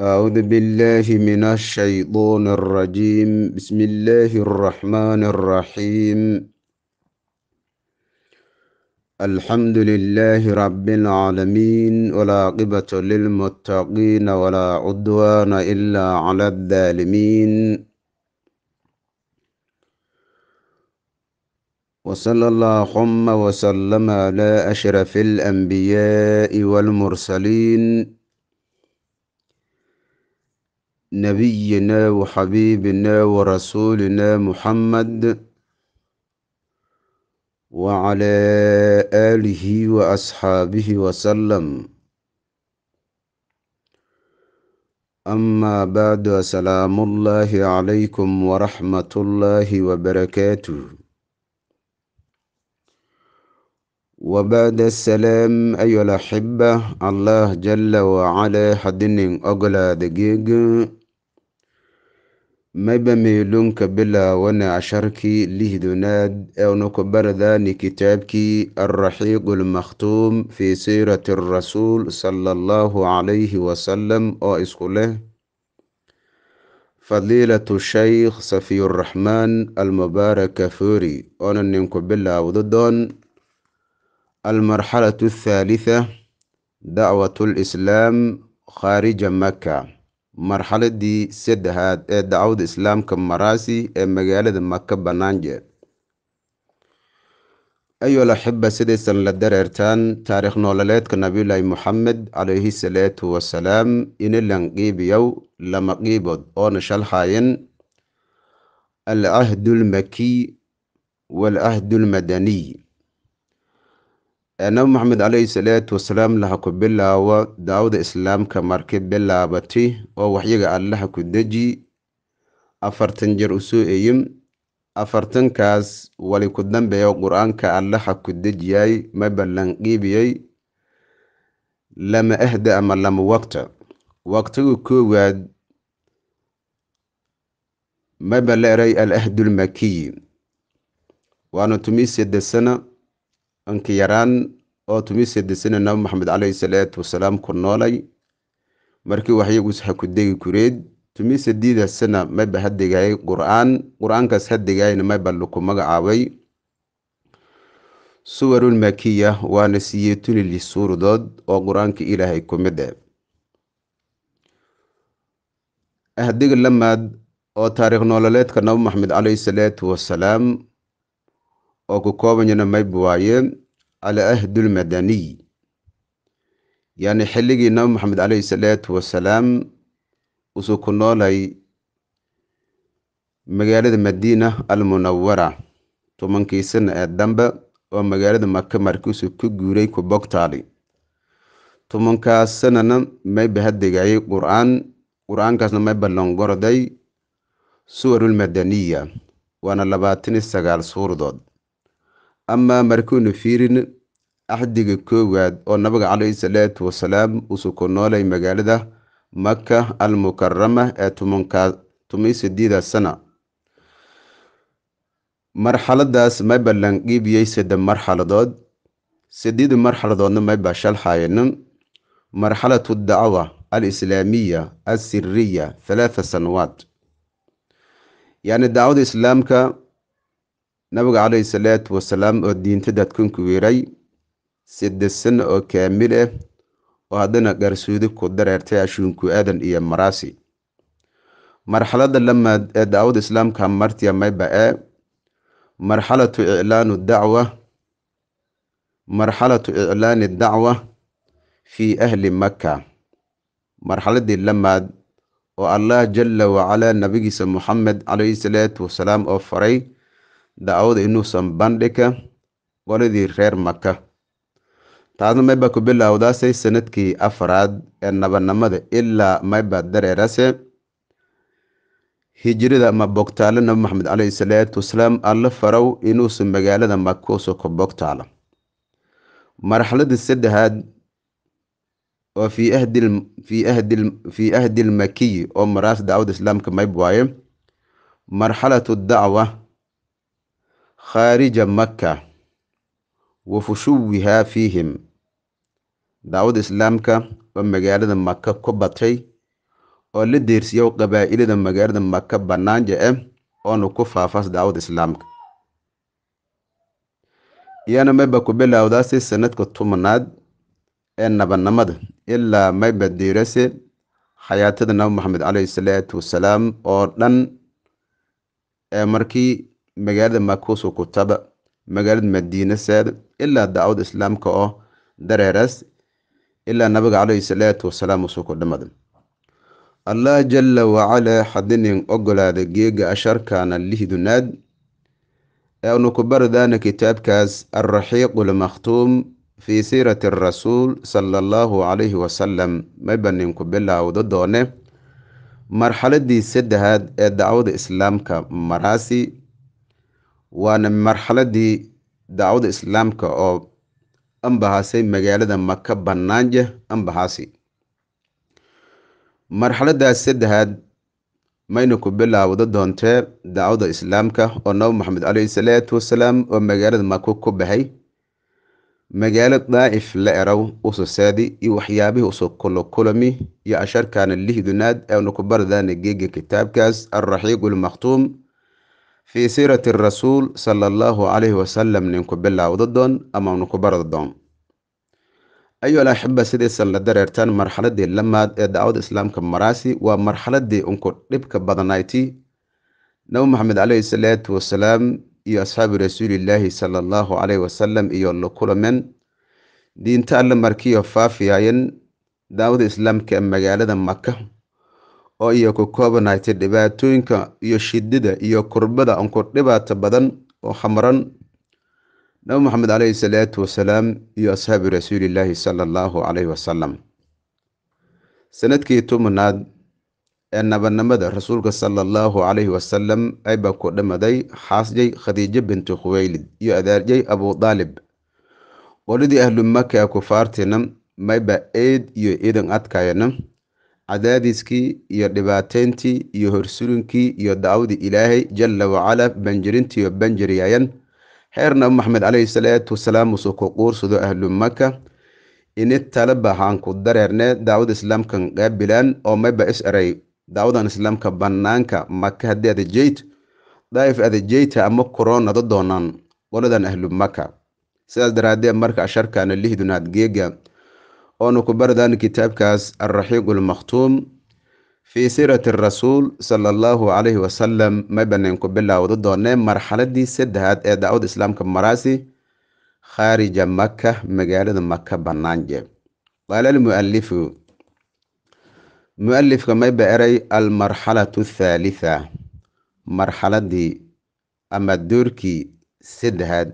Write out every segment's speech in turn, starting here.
أعوذ بالله من الشيطان الرجيم بسم الله الرحمن الرحيم الحمد لله رب العالمين والعاقبة للمتقين ولا عدوان إلا على الظالمين وصلى اللهم وسلم على أشرف الأنبياء والمرسلين نبينا وحبيبنا ورسولنا محمد وعلى آله وأصحابه وسلم أما بعد سلام الله عليكم ورحمة الله وبركاته وبعد السلام أيها الأحبة الله جل وعلا حدن أغلى دقيق maybamiilunka bilaawana casharkii lihdunaad eanu ku baradaani kitaabkii alraxiiq almakhtuum fii siirati arasuul sala allahu calayhi wasalam oo isku leh fadiilatu shaykh safiyuraxmaan almubaaraka fuuri oona ninku bilaawdo doon almarxalatu athaalitha dacwat lislaam khaarija maka marxaladii saddexaad ee dacwada islaamka maraasi ee magaalada maka banaanje bannaanjeer ayolaxiba sidaysan la dareertaan taariikh noololeedka nabiyulaahi moxamed calayhi salaatu wasalaam inilan qiibiyow lama qiibood oona shalxayen alcahdu almakiy waalcahdu almadaniy nabi maxamed calayhi salaatu wasalaam laha ku bilaawo daawada islaamka marka bilaabatay oo waxyaga allaha ku deji afartan jeer usoo eyim afartankaas wali ku dambeeyo qur-aanka allaha ku dejiyay ma ballanqiibiyey lama ahda ama lama waqta waqtiga koowaad la eray al ahdulmakiyi waana tumii sedde sano anki yaraan oo nabi maxamed calayhi salaatu wasalaam ku noolay markii waxyagus ha ku degi kureed tumise diidasana mayba ha degaayay qur'aan qur-aankaas ha degaayana mayba laku magacaabay suwarul makiya waana siyeetuni li suuradood oo qur-aanka ilaahay ku mid e eh. ahdiga lamaad oo taariikh noololeedka nabi maxamed calayhi salaatu wasalaam oo ku koobanyana mayb waaye al ahd lmadaniy yani xilligii nabi maxamed calayhi salaatu wasalaam uusuu ku noolay magaalada madiina almunawara tobankii sana ee dambe oo magaalada maka markiisuu ku guuray ku bogtaali tumankaasanana mayba hadegaayay qur-aan qur-aankaasna mayba longoroday suwarulmadaniya waana labaatan iyo sagaal suuradood amaa markuuna fiirin axdiga koowaad oo nabiga caleyhi salaatu wasalaam uusu ku noolay magaalada maka almukarama ee tumansideeda sana marxaladaas mayba landhiibiyey saddex marxaladood sideeda marxaladoodna mayba shalxayenin marxalatu dacwa alislaamiya asiriya halaatha sanawaad yacni dacwada islaamka nabiga calayhi salaatu wasalaam oo diinta dadkunku wiiray saddeed oo kaamil ah oo haddana garsuudi ku dareertay ashuunku aadan iyo maraasi marxalada lamaad ee daawada islaamka martiya mayba ee marxalatu iclaanu dacwa marxalatu iclaani dacwa fii ahli maka marxaladii lamaad oo allah jalla wacalaa nabigiisa muxamed calayhi salaatu wasalaam oo faray dacwada inuusan bandhiga qoladii reer maka taasna maybaa ku bilowdaasay sanadkii afaraad ee nabanimada ilaa maybaa dareerase hijirada ama bogtaalo nabi maxamed caleyhi salaatu wasalaam alla farow inuusan magaalada maka usoo ka bogtaalo marxalada saddexaad oo fii ahdil fii ahdi fii ahdi lmakiyi oo maraas dacwada islaamka mayb waaye marxalatu dacwa khaarija maka wa fushuwiha fiihim daawada islaamka oo magaalada maka ku batay oo la deersiyo qabaa'ilada magaalada maka bannaanja ah eh, oona ku faafaas daawada islaamka iyana mayba ku bilowdaase sanadka tobanaad ee nabanimada ilaa mayba diirase xayaatada nabi maxamed caleyhi salaatu wasalaam oo dhan ee markii magaalada makuuso kutaba magaalada madiina saada ilaa dacwada islaamka oo dareeraas ilaa nabiga caleyhi salaatu wasalaam usoo ku dhamada allah jala wacalaa xadinin ogolaada geega asharkaana lihdunaad ee anu ku bardaana kitaabkaas alraxiiqu lmakhtuum fii siirati rasuul sala allahu calayhi wasalam mayba ninku bilaawdo doone marxaladii saddexaad ee dacwada islaamka maraasi waana marxaladii dacwada islaamka oo ambahaasay magaalada maka bannaanja ambahaasi marxaladaas saddexaad mayna ku bilaawda doontee dacwada islaamka oo nabi maxamed caleyhi salaatu wasalaam oo magaalada mako ku baxay magaalo daa'if la erow ususeedi iyo waxyaabihii usu kulukulami iyo asharkaana lihdunaad eena ku baradaana geega kitaabkaas alraxiiqu lmakhtuum fii siirati rasuul sala allahu calayhi wasalam ninku bilaawda doon amanu ku barda doon ayuhal axiba sidaysan la dareertaan marxaladii lamaad ee dacwada islaamka maraasi waa marxaladii unku dhibka badanayti nabi maxamed caleyhi salaatu wasalaam iyo asxaabi rasuulillaahi sala allahu caleyhi wasalam iyo la kulameen diinta alle markiiyo faafiyaayen daawada islaamka ee magaalada maka oo iyo ku koobanaatay dhibaatooyinka iyo shidida iyo kurbada anku dhibaata badan oo xamran nabi maxamed calayhi salaatu wasalaam iyo asxaabi rasuulillaahi sala allahu calayhi wasalam sanadkii tobanaad ee nabanimada rasuulka sala allahu calayhi wasalam aybaa ku dhimaday xaasjay khadiijo binti khuweylid iyo adaarjay abu daalib qoladii ahlu maka ee kufaartiina mayba eed iyo iidan adkaayana cadaadiskii iyo dhibaateyntii iyo horsurinkii iyo dacwadii ilaahay jala wacala banjirintiiyo banjiryayan xeer nabi maxamed caleyhi salaatu wasalaam uusoo ku quursado ahlu maka inittalaba haan ku dareerne dacwada islaamkan qaabilaan oo mayba is eray dacwadan islaamka bannaanka maka haddii ada jeyt daa'if ada ama koroonada doonaan qoladan ahlu maka sidaas daraaddeed marka asharkaana lihdunaad geega oonu ku bardan kitaabkaas alraxiiq almakhtuum fii siirati rasuul sala allahu calayhi wasalam may banayn ku doonee marxaladii saddexaad ee daacwada islaamka maraasi khaarija maka magaalada maka banaanje qaala almu'alifu mu-alifka mayba eray almarxalatu athaalitha marxaladii ama doorkii saddexaad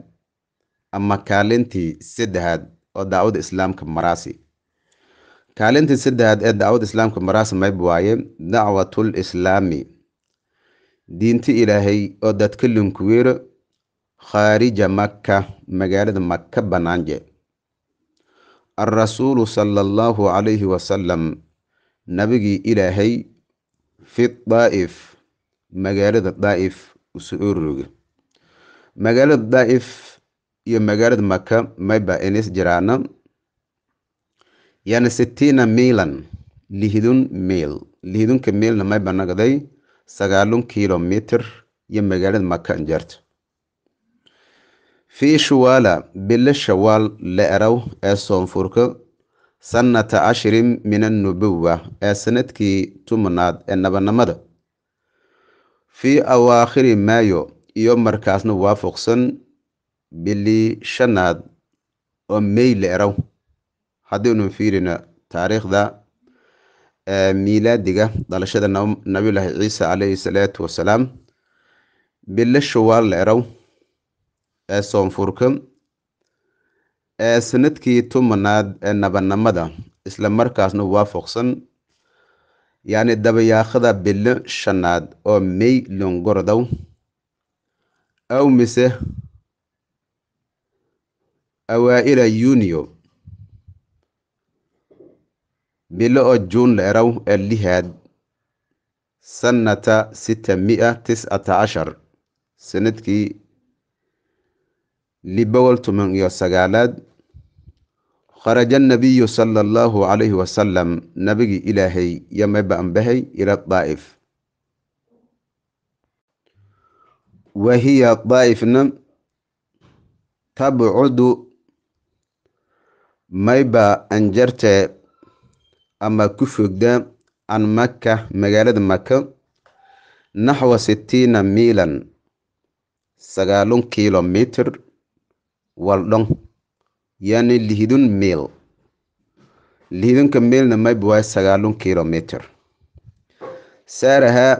ama kaalintii saddexaad oo daacwada islaamka maraasi kaalintii saddexaad ee dacwad islaamka maraasimeyb waaye dacwatul islaami diinta ilaahay oo dadka linkuweero khaarija makka magaalada maka banaanje alrasuulu sala allahu calayhi wasalam nabigii ilaahay fi daa'if magaalada daa'if usu ururiga magaalada daa'if iyo magaalada maka mayba inis jiraana yani sitiina miilan lihidun miil lihidunka miilna may banaqday sagaalun kilomitir iyo magaalada maka anjaarto fii shuwaala bilo shawaal la eraw ee soonfurka sannata cashirin min annubuwa ee sanadkii tumanaad ee nabanamada fii awaakhiri maayo iyo markaasna waafuqsan bili shanaad oo mey la eraw haddaynu fiirino taariikhda miilaadiga dhalashada nabiyulaahi ciisa calayhi salaatu wasalaam bilo shawaal leeraw ee soonfurka ee sanadkii tumanaad ee nabanimada isla markaasna waafaqsan yacni dabayaaqada bilo shanaad oo may longorodow aw mise awaa'ila yuniyo Bilo juun ee lihaad sanata sita mi'a tis'ata cashar sanadkii liboqol toban iyo sagaalaad kharaja nabiyu sala allahu calayhi wasalam nabigii ilaahay yameba ambahay ila daa'if wa hiya daa'ifna tabcudu mayba anjarte ama ku fogda an maka magaalada maka naxwa sitiina miilan sagaalun kilomitir waldhon yani lihidun miil lihidunka miilna mayb waaye sagaalun kilomitir saarahaa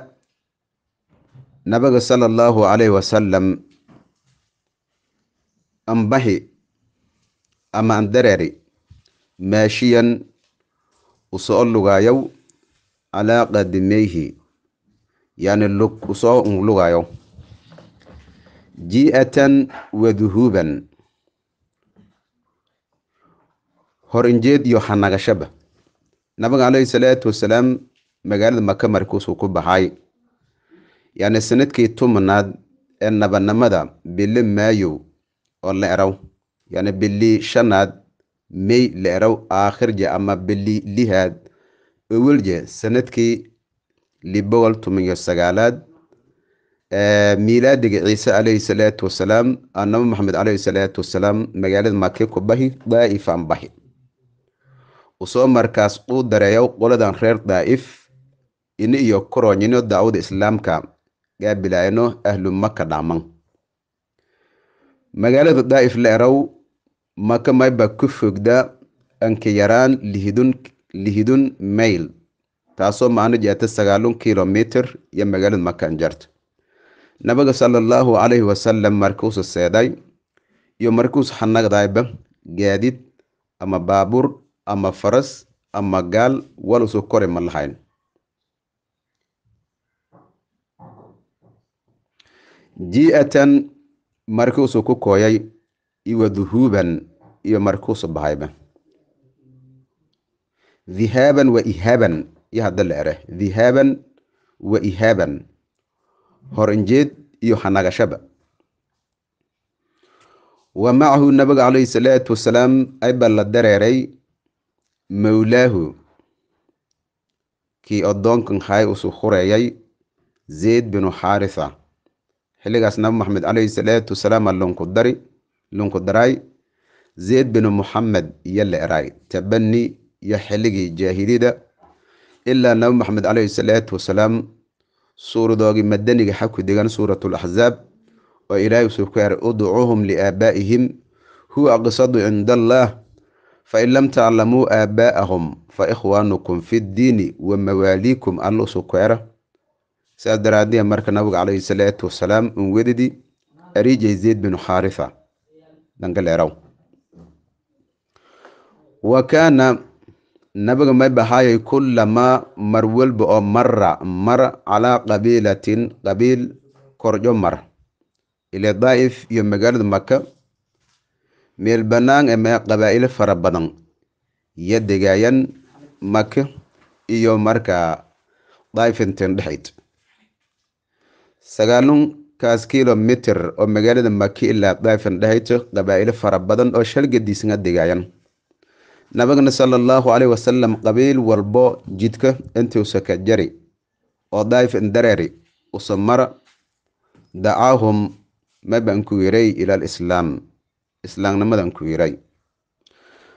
nabiga sala allahu calayhi wasalam ambahi ama andareri maashiyan usoo lugaayow calaa qadimayhi yani lug usoo lugaayo ji'atan wa duhuuban horinjeed iyo xanagashaba nabiga caleyhi salaatu wasalaam magaalada maka markuusuu ku baxay yani sanadkii tumnaad ee nabanimada bili maayow oo la eraw yani bili shanaad mey le'row aakhirje ama beli lihaad owelje sanadkii liboqol tomiyo sagaalaad miilaadiga ciise alayhi salaatu wasalaam anaba maxamed alayhi salaatu wasalaam magaalada makiku bahi daa'ifan bahi usoo markaas u dareeyo qoladan reer daa'if ini iyo koroonyino daawada islaamka gaabilaayno ahlu maka dhaaman magaalada daa'if le'row maka mayba ku fogda anka yaraan lihidun mayl taasoo macno jeeta sagaalun kilomitr iyo magaalada maka an jarto nabiga sala allahu calayhi wasalam markuusa seeday iyo markuus xanagdayba gaadid ama baabuur ama faras ama gaal walusu kore ma lahayn jiatan markuusuu ku kooyay iyo waduhuuban iyo markuusu bahayba dhihaaban wa ihaaban iyo hadda la ere dhihaaban wa ihaaban horanjeed iyo hanagashaba wa macahu nabiga calayhi salaatu wasalaam ayba la dareeray mowlaahu kii odoonkan haay usu hureeyay zayd binu xaarisa xilligaas nabi maxamed calayhi salaatu wasalaam allonku dari lunku daray zeyd binu muxamed iyo leeraay tabanni iyo xilligii jaahiliyada ilaa nabi maxamed caleyhi salaatu wasalaam suuradoogii madaniga xa ku degan suuratul axsaab oo ilaahay usuu ku eray udcuuhum liaabaa'ihim huwa aqsadu cinda allaah fain lam taclamuu aabaa'ahum fa ikhwaanukum ddiini wa mawaaliikum alla usuu ku era saas daraaddiya marka nabiga calayhi salaatu wasalaam unwedidi ariijay zeyd binu xaarifa dangaleraw wa kaana nabiga may bahaayay kullamaa mar welba oo mara mar calaa qabiilatin qabiil korjo mar ile daa'if iyo magaalada maka meel bannaan ee qabaa'ilo fara badan iyo degaayan maka iyo markaa daaifintin dhexayd sagaalun kaas kilomitir oo magaalada makila ilaa daafan dhahayto qabaa'ilo fara badan oo shalgadiisna degayan nabagna sala allahu caleyh wasalam qabiil walbo jidka intuusa ka jari oo daafan dareeri usa mara dacaahum ma baan ku yiray ila islaamnimadan ku yiray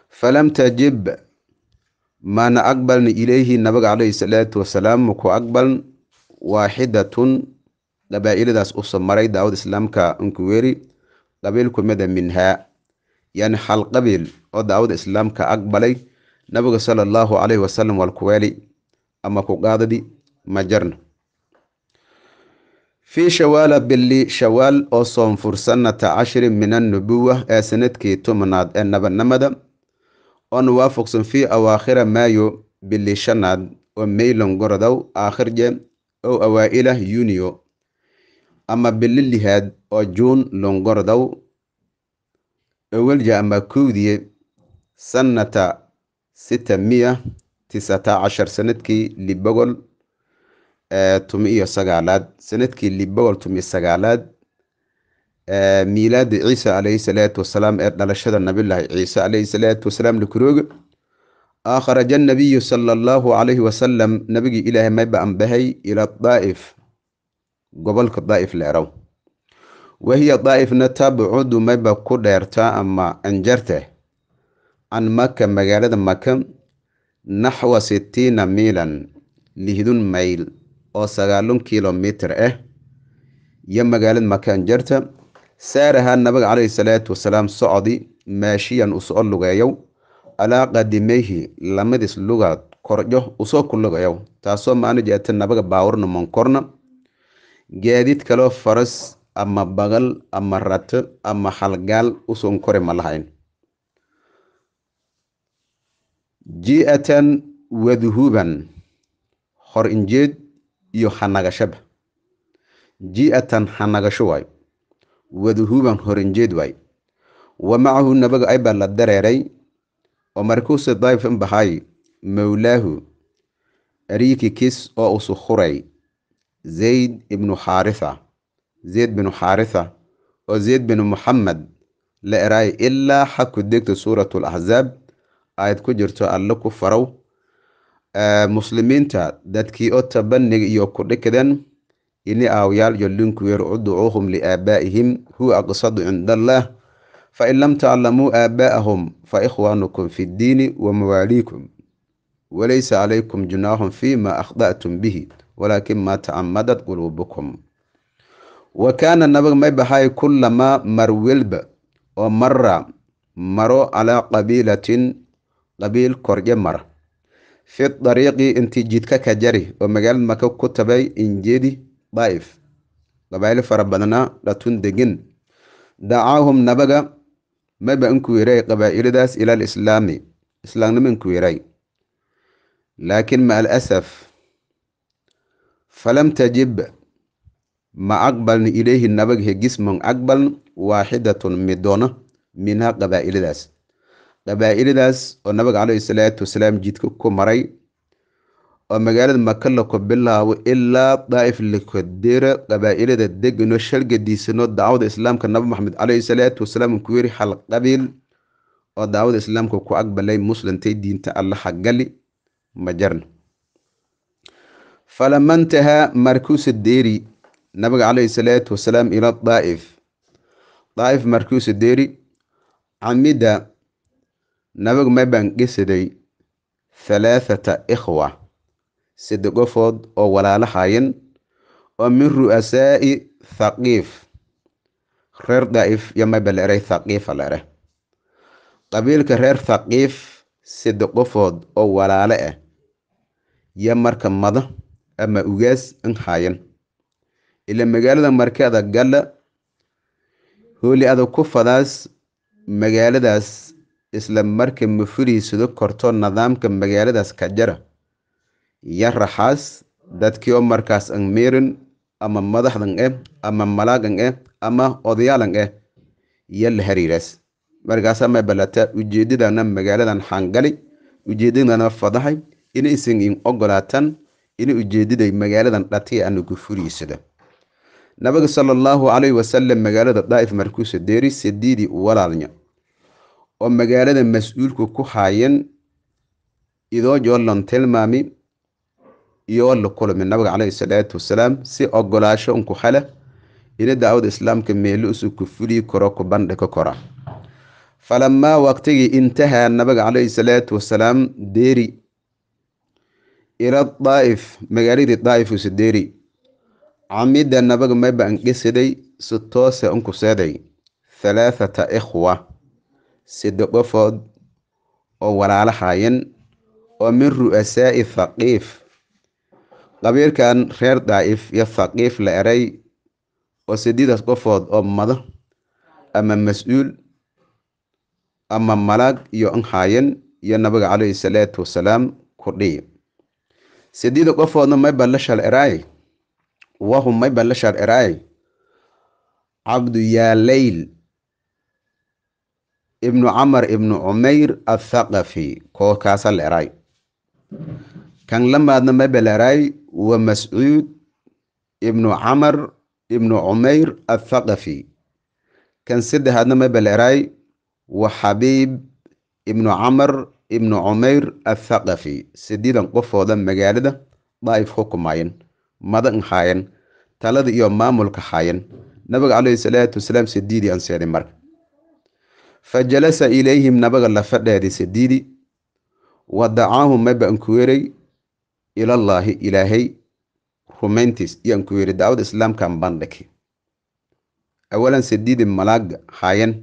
falam tajib maana aqbalna ilayhi nabiga caleyhi salaatu wasalaam maku aqbaln waaxidatun qabaa'iladaas u samaray daawad islaamka nkuweri qabiil kumida minhaa yani hal qabiil oo daawada islaamka aqbalay nabiga sala allahu calayhi wasalam walkuweeli ama ku qaadadi ma jarna fii shawaala bili shawaal oo soon fur sanata cashrin min annubuwa ee sanadkii tumnaad ee nabanimada oon waafaqsan fii awaakhira maayo bili shanaad oo maylon gorodow aakhirje je ow awaa'ila yuniyo ama bili oo juun longordow owelja ama kowdiye sannata sita miya tisata cashar sanadkii liboqol tumi iyo sagaalaad sanadkii liboqol tumi sagaalaad miilaada ciisa calayhi salaatu wasalaam ee dhalashada nabilaahi ciise calayhi salaatu wasalaam lakurooga akhraja nabiyu sala allahu calayhi wasalam nabigii ilaahay mayba anbahay ila daa'if gobolka daa'if la wahiya daa'ifna tabcudu mayba ku dheertaa ama anjarte can maka magaalada maka naxwa sitiina miilan lihdun mayl oo sagaalun kilomitir ah iyo magaalada maka anjarta saarahaa nabiga calayhi salaatu wasalaam socdi maashiyan usoo soo lugeeyow calaa qadimayhi lamadiis lugaad korjo usoo ku lugayow taasoo maana jeeta nabiga baawurna mankorna gaadiid kaloo faras ama bagal ama rato ama halgaal uson kore ma lahayn jiatan waduhuban hor injeed iyo hanagashaba jiatan hanagasho waay waduhuban hor injeed waay wa macahu nabaga aybaa la dareeray oo markuuse daayif bahay mawlaahu ariiki kis oo usu huray zayd ibnu xaarisa zeyd binu xaarisa oo zeyd binu muxamed la eraay ilaa xa ku degto suuratul axzaab aad ku jirto alle ku farow muslimiinta dadkii ota banniga iyo kudhikadan ini aawyaal yolinku yer udcuuhum liaabaa'ihim huwa aqsadu cindallah fain lam taclamuu aabaa'ahum fa ikhwaanukum fi ddiini wa mawaaliikum walaysa calaykum junaahun fii ma akhda'tum bihi walaakin maa tacamadat quluubukum wa kaana nabiga may baxay kulamaa mar oo mara maro calaa qabiilatin qabiil korye mar fi dariiqi intii jidka ka jari oo magaalad maka ku tabay injeedi daa'if qabaayil fara badnaa dhatun degin dacaahum nabaga maba inku yeray qabaa'ilidaas ila alislaami islaamnimo inku yeray laakiin ma alasaf falam tajib ma aqbalni ilayhi nabaghe gismon aqbaln waaxidatun midoono minhaa qabaa'iladaas qabaa'iladaas oo nabiga calayhi salaatu wasalaam jidka ku maray oo magaalada maka lako bilaabo ilaa daa'if lakodera qabaa'ilada degano shalgadiisano daacwada islaamka nabi maxamed calayhi salaatu wasalaam ku yiri hal qabiil oo dacwada islaamka ku aqbalay muslimtay diinta allaha gali ma jarna falama ntahaa markuusa deeri nabiga caleyhi salaatu wasalaam ila daa'if daa'if markuusa deeri camida nabigu ma bangisaday halaathata ikhwa saddex qofood oo walaalo haayan oo min ru'asaa'i thaqiif reer daa'if yo maba la eray thaqiifa la ere qabiilka reer thaqiif saddex qofood oo walaalo ah yo marka mada ama ugaas an haayan ila magaalada markeeda galla hooli ada ku fadaas magaaladaas isla marka ma furiysado korto nadaamka magaaladaas ka jara yan raxaas dadkii oo markaas an meerin ama madaxdan eh ama malaagan eh ama odayaalan eh iyo la hariiraas markaasa may balata ujeedadana magaaladan xaangali ujeedadana fadahay inaysan in ogolaatan in ujeediday magaaladan dhati aanu gufuriisada nabiga sala allaahu caleyhi wasalam magaalada daa'if markuusa deeri sadiidi walaalnya oo magaalada mas-uulku ku haayan idoojoo lan tilmaami iyoo la kulmi nabiga caleyhi salaatu wasalaam si ogolaasho unku hala ina daawada islaamka meelo usu kufulii koro ku bandhi kora falamaa waqtigii intahaa nabiga caleyhi salaatu wasalaam deeri ira daa'if magaaladii daa'if usadeeri camida nabaga mayba angesiday si toose unkuseeday halaathata ikhwa saddex qofood oo walaalo haayan oo min ru'asaa'i thaqiif qabiirkan reer daa'if iyo thaqiif la eray oo sideedaas qofood oo madax ama mas-uul ama malaag iyo anhaayan iyo nabiga caleyhi salaatu wasalaam ku dhiib sideeda qofoodna mayba la sharciraaye wahu mayba la sharciraaye cabdu yaa ibnu camar ibnu cumayr athaqafi kookaasa la eraay kan lamaadna mayba eraay wa mascuud ibnu camar ibnu cumayr athaqafi kan saddexaadna mayba eraay wa xabiib ibnu camar ibnu cumayr athaqafi siddeedan qofooda magaalada daa'if xukumayeen madan haayeen talada iyo maamulka haayeen nabiga calayhi salaatu wasalaam sidiidii anseeni marka fa jalasa ilayhim nabiga la fadheedii sidiidi wa dacaahum maba ankuweeray ilallaahi ilaahay rumayntiis iyo ankuweeri daawada islaamkan bandhiki awalan sidiidi malaagga haayeen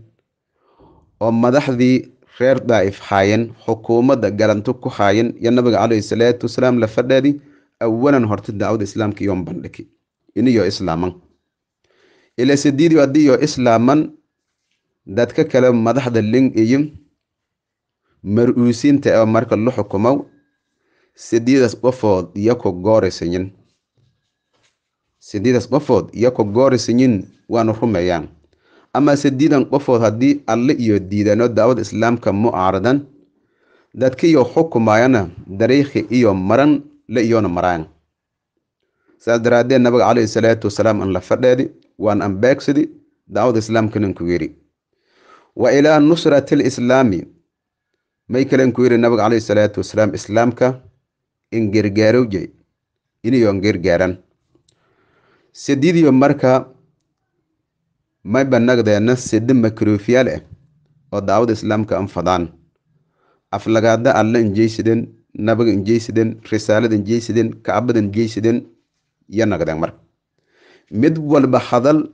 oo madaxdii reer daa'if haayeen xukuumadda garanto ku haayeen iyo nabiga calayhi salaatu wasalaam la fadheedi awalan horta daacwada islaamka iyoon bandhigi iniyo islaaman ila sidiidiyo haddiiyo islaaman dadka kale madaxda ling iyo mar-uusiinta ee marka la xukumow sideedaas qofood iyako goorisanyin sideedaas qofood iyako goorisanyin waana rumeeyaan amase diidan qofood haddii alle iyo diidano daawada islaamka mu'aaradan dadkiyo xukumaayana dariikhi iyo maran la iyona maraan saas daraaddeed nabiga calayhi salaatu wasalaam aan la fadheedi waan an beegsidi daawada islaamkaninku yidhi wa ilaa nusrati lislaami may kalenku yidhi nabiga calayhi salaatu wasalaam islaamka in iniyo iniyoon gergaaran sidiidiyo marka may ba noqdeenno siddo oo daawad islaamka anfadaan aflagaada alla injeysadeen nabaga injeysadeen risaalada injeysadeen kacbada injeysadeen iyo noqdeen marka mid walba hadal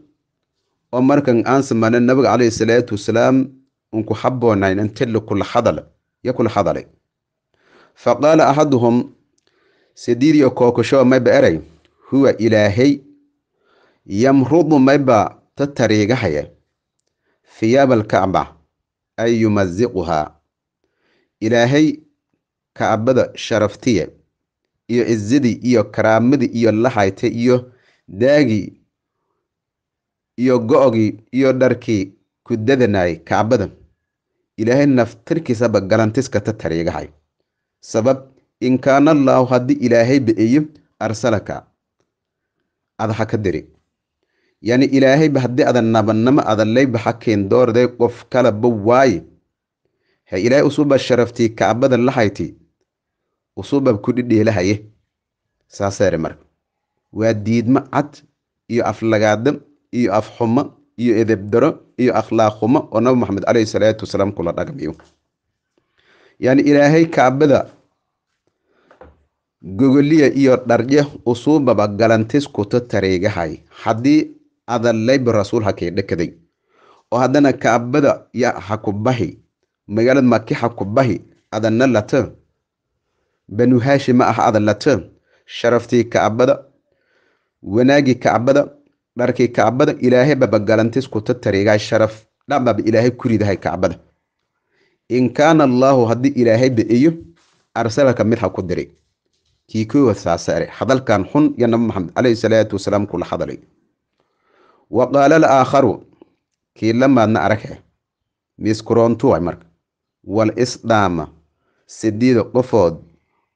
oo markan aan samanen nabiga caleyhi salaatu wasalaam unku habboonayn intila kula hadal yo kula hadalay fa qaala axaduhum sidiiriyo kookasho mayba eray huwa ilaahay yamrudu mayba tatareega haya thiyaaba ay yumaziquhaa ilaahay kacbada sharaftiye iyo cisidii iyo karaamadii iyo lahaytay iyo daagii iyo go-gii iyo dharkii ku dadanayay kacbada ilaahay naftirkiisaba galantiska tatareegahay sabab in kaana allaahu haddii ilaahay ba-eeyo arsalaka ad ka diri yani ilaahayba haddii adan nabanamo adalayba ha doorday qof kalaba waaye he ilaahay usuuba sharaftii kacbada lahayti hayti usuubab kudhidheelahaye saaseere marka waa diidma cad iyo aflagaado iyo afxumo iyo edebdaro iyo akhlaaqxumo oo nabi maxamed caleyhi salaatu wasalaam kula dhaqmayo yani ilaahay kacbada gogoliya iyo dharje usuubaba galantis kuto tareegahay haddii adallayba rasuul ha kaydhakaday oo haddana kaabada ya ha ku bahi magaalad maki ha ku bahi adanna lata banu haashima ah adan sharaftii kaabada wanaagii kacbada dharkii kacbada ilaahay baba galantis kuta tariigaa sharaf dhacbaba ilaahay ku kacbada in kaana allaahu haddii ilaahay ba-iyo arsalaka mid ha ku diray kii hadalkan xun iyo nabi maxamed caleyhi salaatu wasalaam kula hadalay wa qaala alaakharu kii lamaadna aragxe miiskorontuway marka wal isdhaama sidiida qofood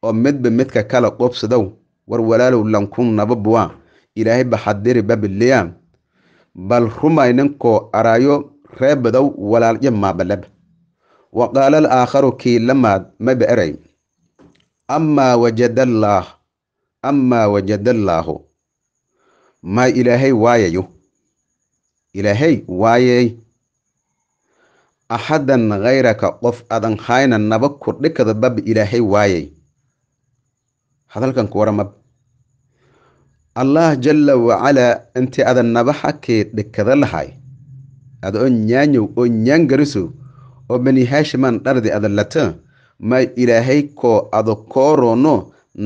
oo midba midka kala qobsadow war walaalow lankun naba buwaa ilaahay baxadiri babiliyaan bal rumay ninkoo araayo reebadow walaalyo maabaleba wa qaala alaakharu kii la maad maba eray amaa wajadaallaah amaa wajadallaahu maa ilaahay waayayo ilaahay waayey axadan khayraka qof adan hayna naba kordhikada bab ilaahay waayey hadalkan ku waramab allah jala wacalaa inti adan naba hakee dhikada lahay ada oo nyaanyow oo nyaangariso oo bani haashiman dhardi ada lata may ilaahay koo ado kooroono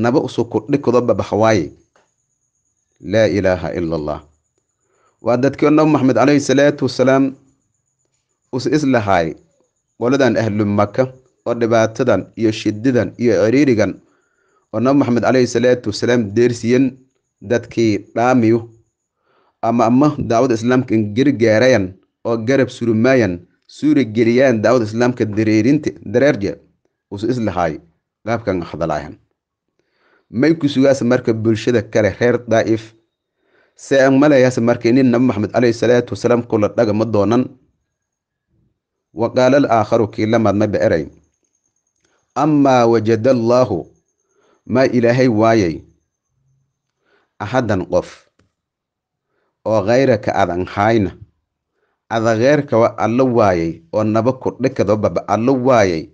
naba usu kordhikodo bab hawaaye laa ilaaha ila allah waa dadkii o nabi maxamed caleyhi salaatu wasalaam us islahaay qoladan ahlu maka oo dhibaatadan iyo shididan iyo ciriirigan oo nabi maxamed calayhi salaatu wasalaam deersiyen dadkii dhaamiyu ama ama daawada islaamka gergaarayan oo garab surumaayan suuri geliyaan daawada islaamka dareerinta dareerje usu islahaay qaabkan hadalaahan may ku sugaasa marka bulshada kale reer daa'if se aan malayase markay nin nabi maxamed alayhi salaatu wasalaam kula dhaga ma doonan wa qaala alaakharu kii lamaad ma beeray amaa wajada allaahu ma ilaahay waayay axaddan qof oo khayraka adan hayna ada kheyrkawa allo waayay oo naba kudhikado baba allo waayay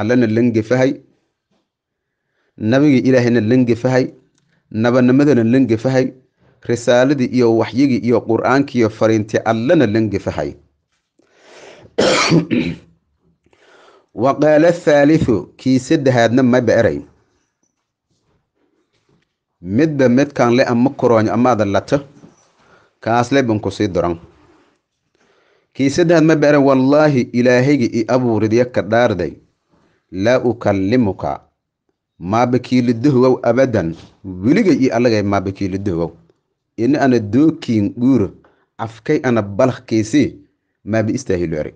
allana langefahay nabigii ilaahayna langefahay nabanimadana langefahay risaaladii iyo waxyigii iyo qur-aankiiyo fariinti allana langefahay wa qaala thaalithu kii saddexaadna maba eray midba midkaan le ama korooño amaada lato kaasle banku sii doran kii saddexaad maba eray wallaahi ilaahayga i abuuridya ka dhaarday laa ukallimuka maabakiilidahowow abadan weligay i allagay maabakiilidahowow ini ana dookiin dhuuro afkay ana balaqkeysee maabi istaahilu eray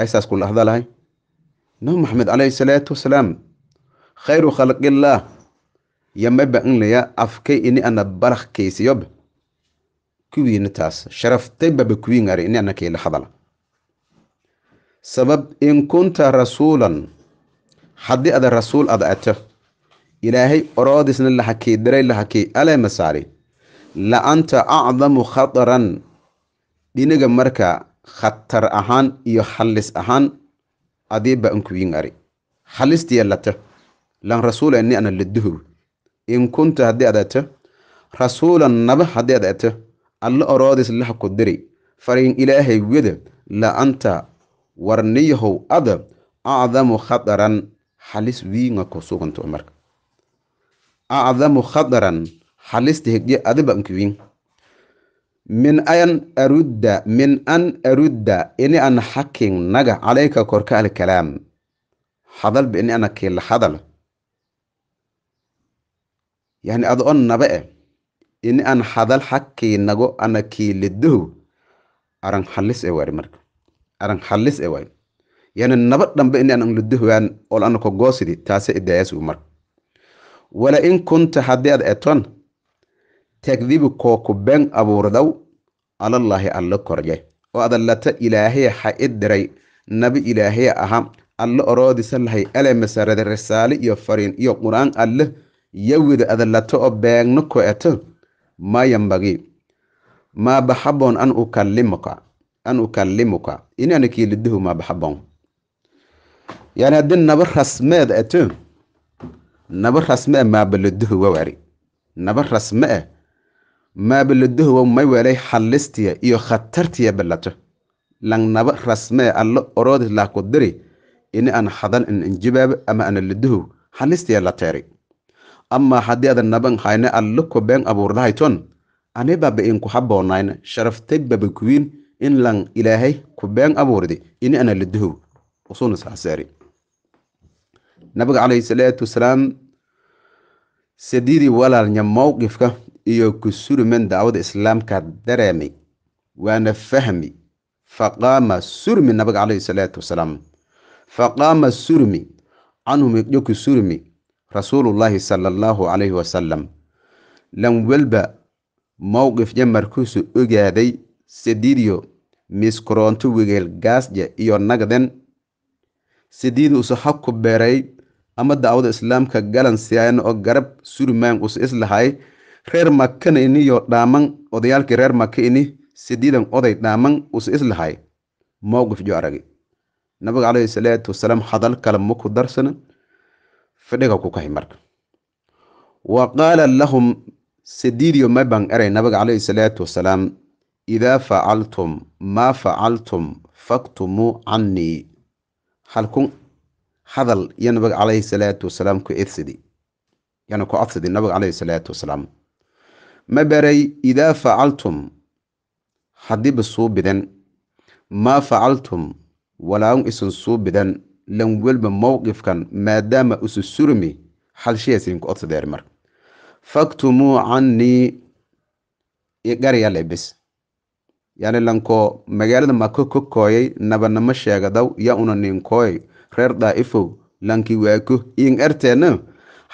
aysaas ku nabi maxamed calayhi salaatu wasalaam khayru khalqillaah yamaba inlaya afkay ini ana balaqkeysiyoba kuwiina taas sharaftayba kuwiin are ini ana keyla hadala sabab in kunta rasuulan haddii ada rasuul ada ato ilaahay oroodisna lahakey daray lahakey alee masaari la la'anta acdamu khataran dhinaga marka khatar ahaan iyo halis ahaan adii baan kuyin ari halistiya lata lan rasuula ini ana laduhow in kunta haddii ad rasuulan naba haddii ad alla oroodis laha ku diri farin ilaahay wede la anta warniyahow ada acdamu khataran halis wiinga ku suganto marka acdamu khataran halista hegdye adibankwi min an arudda min an arudda ini an haking naga calayka korka alkalaam hadalba ini ana kiila hadal yani ad on naba e ini an hadal hakii nago ana kiilidoho aran halis e wari marka aran halis e wari yani naba dhanba ini an anlidohogaan ol anako goosidi taase idaayaasugu marka wala in kunta haddii ad etoon takdibu kooku been abuurdaw alallaahi allo korye oo adallata ilaahiya ha i diray nabi ilaahaya aha allo oroodisa lahay ale masarada risaale iyo fariin iyo qur-aan alle yawida adallato oo beegno ko-eto maa yambagii an ukallimuka an ukallimuka inaana kiiliduhu maa yani haddii naba rasmeed ato naba rasme a maabaladuhu wawari naba rasme ah maa balladohowa may weelay xallistiya iyo khatartiya ballato langnaba rasmee allo oroodis laako ini an hadan an injibaab ama ana ladohow xallistiya la teeri amaa haddii adan naban hayne allo ko abuurdahayton anibaba inku habboonayna sharaftay baba in lang ilaahay ku been abuurdi ini ana ladohow usuna nabiga calayhi salaatu wasalaam sadiidii walaalnya mowqifka iyo ku surmen daawada islaamka dareemay waana fahmi faqaama surmi nabiga calayhi salaatu wasalaam faqaama surmi canhu miqdho ku surmi rasuulullaahi sala allaahu calayhi wasalam lan welba mowqifya markuusu ogaaday sadiidyo miskoronto wegeel gaasja iyo nagden sidiid use haku beeray ama dacwada islaamka galan siyayan oo garab surmaan use islahay reer makana ini yo dhaaman odayaalkii reer maka ini sidiidan oday dhammaan uus islahay mowqif jo aragi nabiga caleyhi salaatu wasalaam hadal kale maku darsana fidhiga ku kahay marka wa qaala lahum sidiidiyo mabang eray nabiga caleyhi salaatu wasalaam idaa facaltum maa facaltum faktumuu cannii halkun hadal iyo nabiga caleyhi salaatu wasalaam ku idsidi yani ku adsidi nabiga caleyhi salaatu wasalaam ma beray idaa facaltum haddiiba suubidan maa facaltum walaan isan suubidan lan welba mowqifkan maadaama usu surmi xalshiyaas idinku odsadeer mar faktumuu cannii igariyale bis yani lankoo magaalada maka ka kokooyay nabanama sheegadaw yaa una ninkooy reer daa'ifow lankii waako iin arteena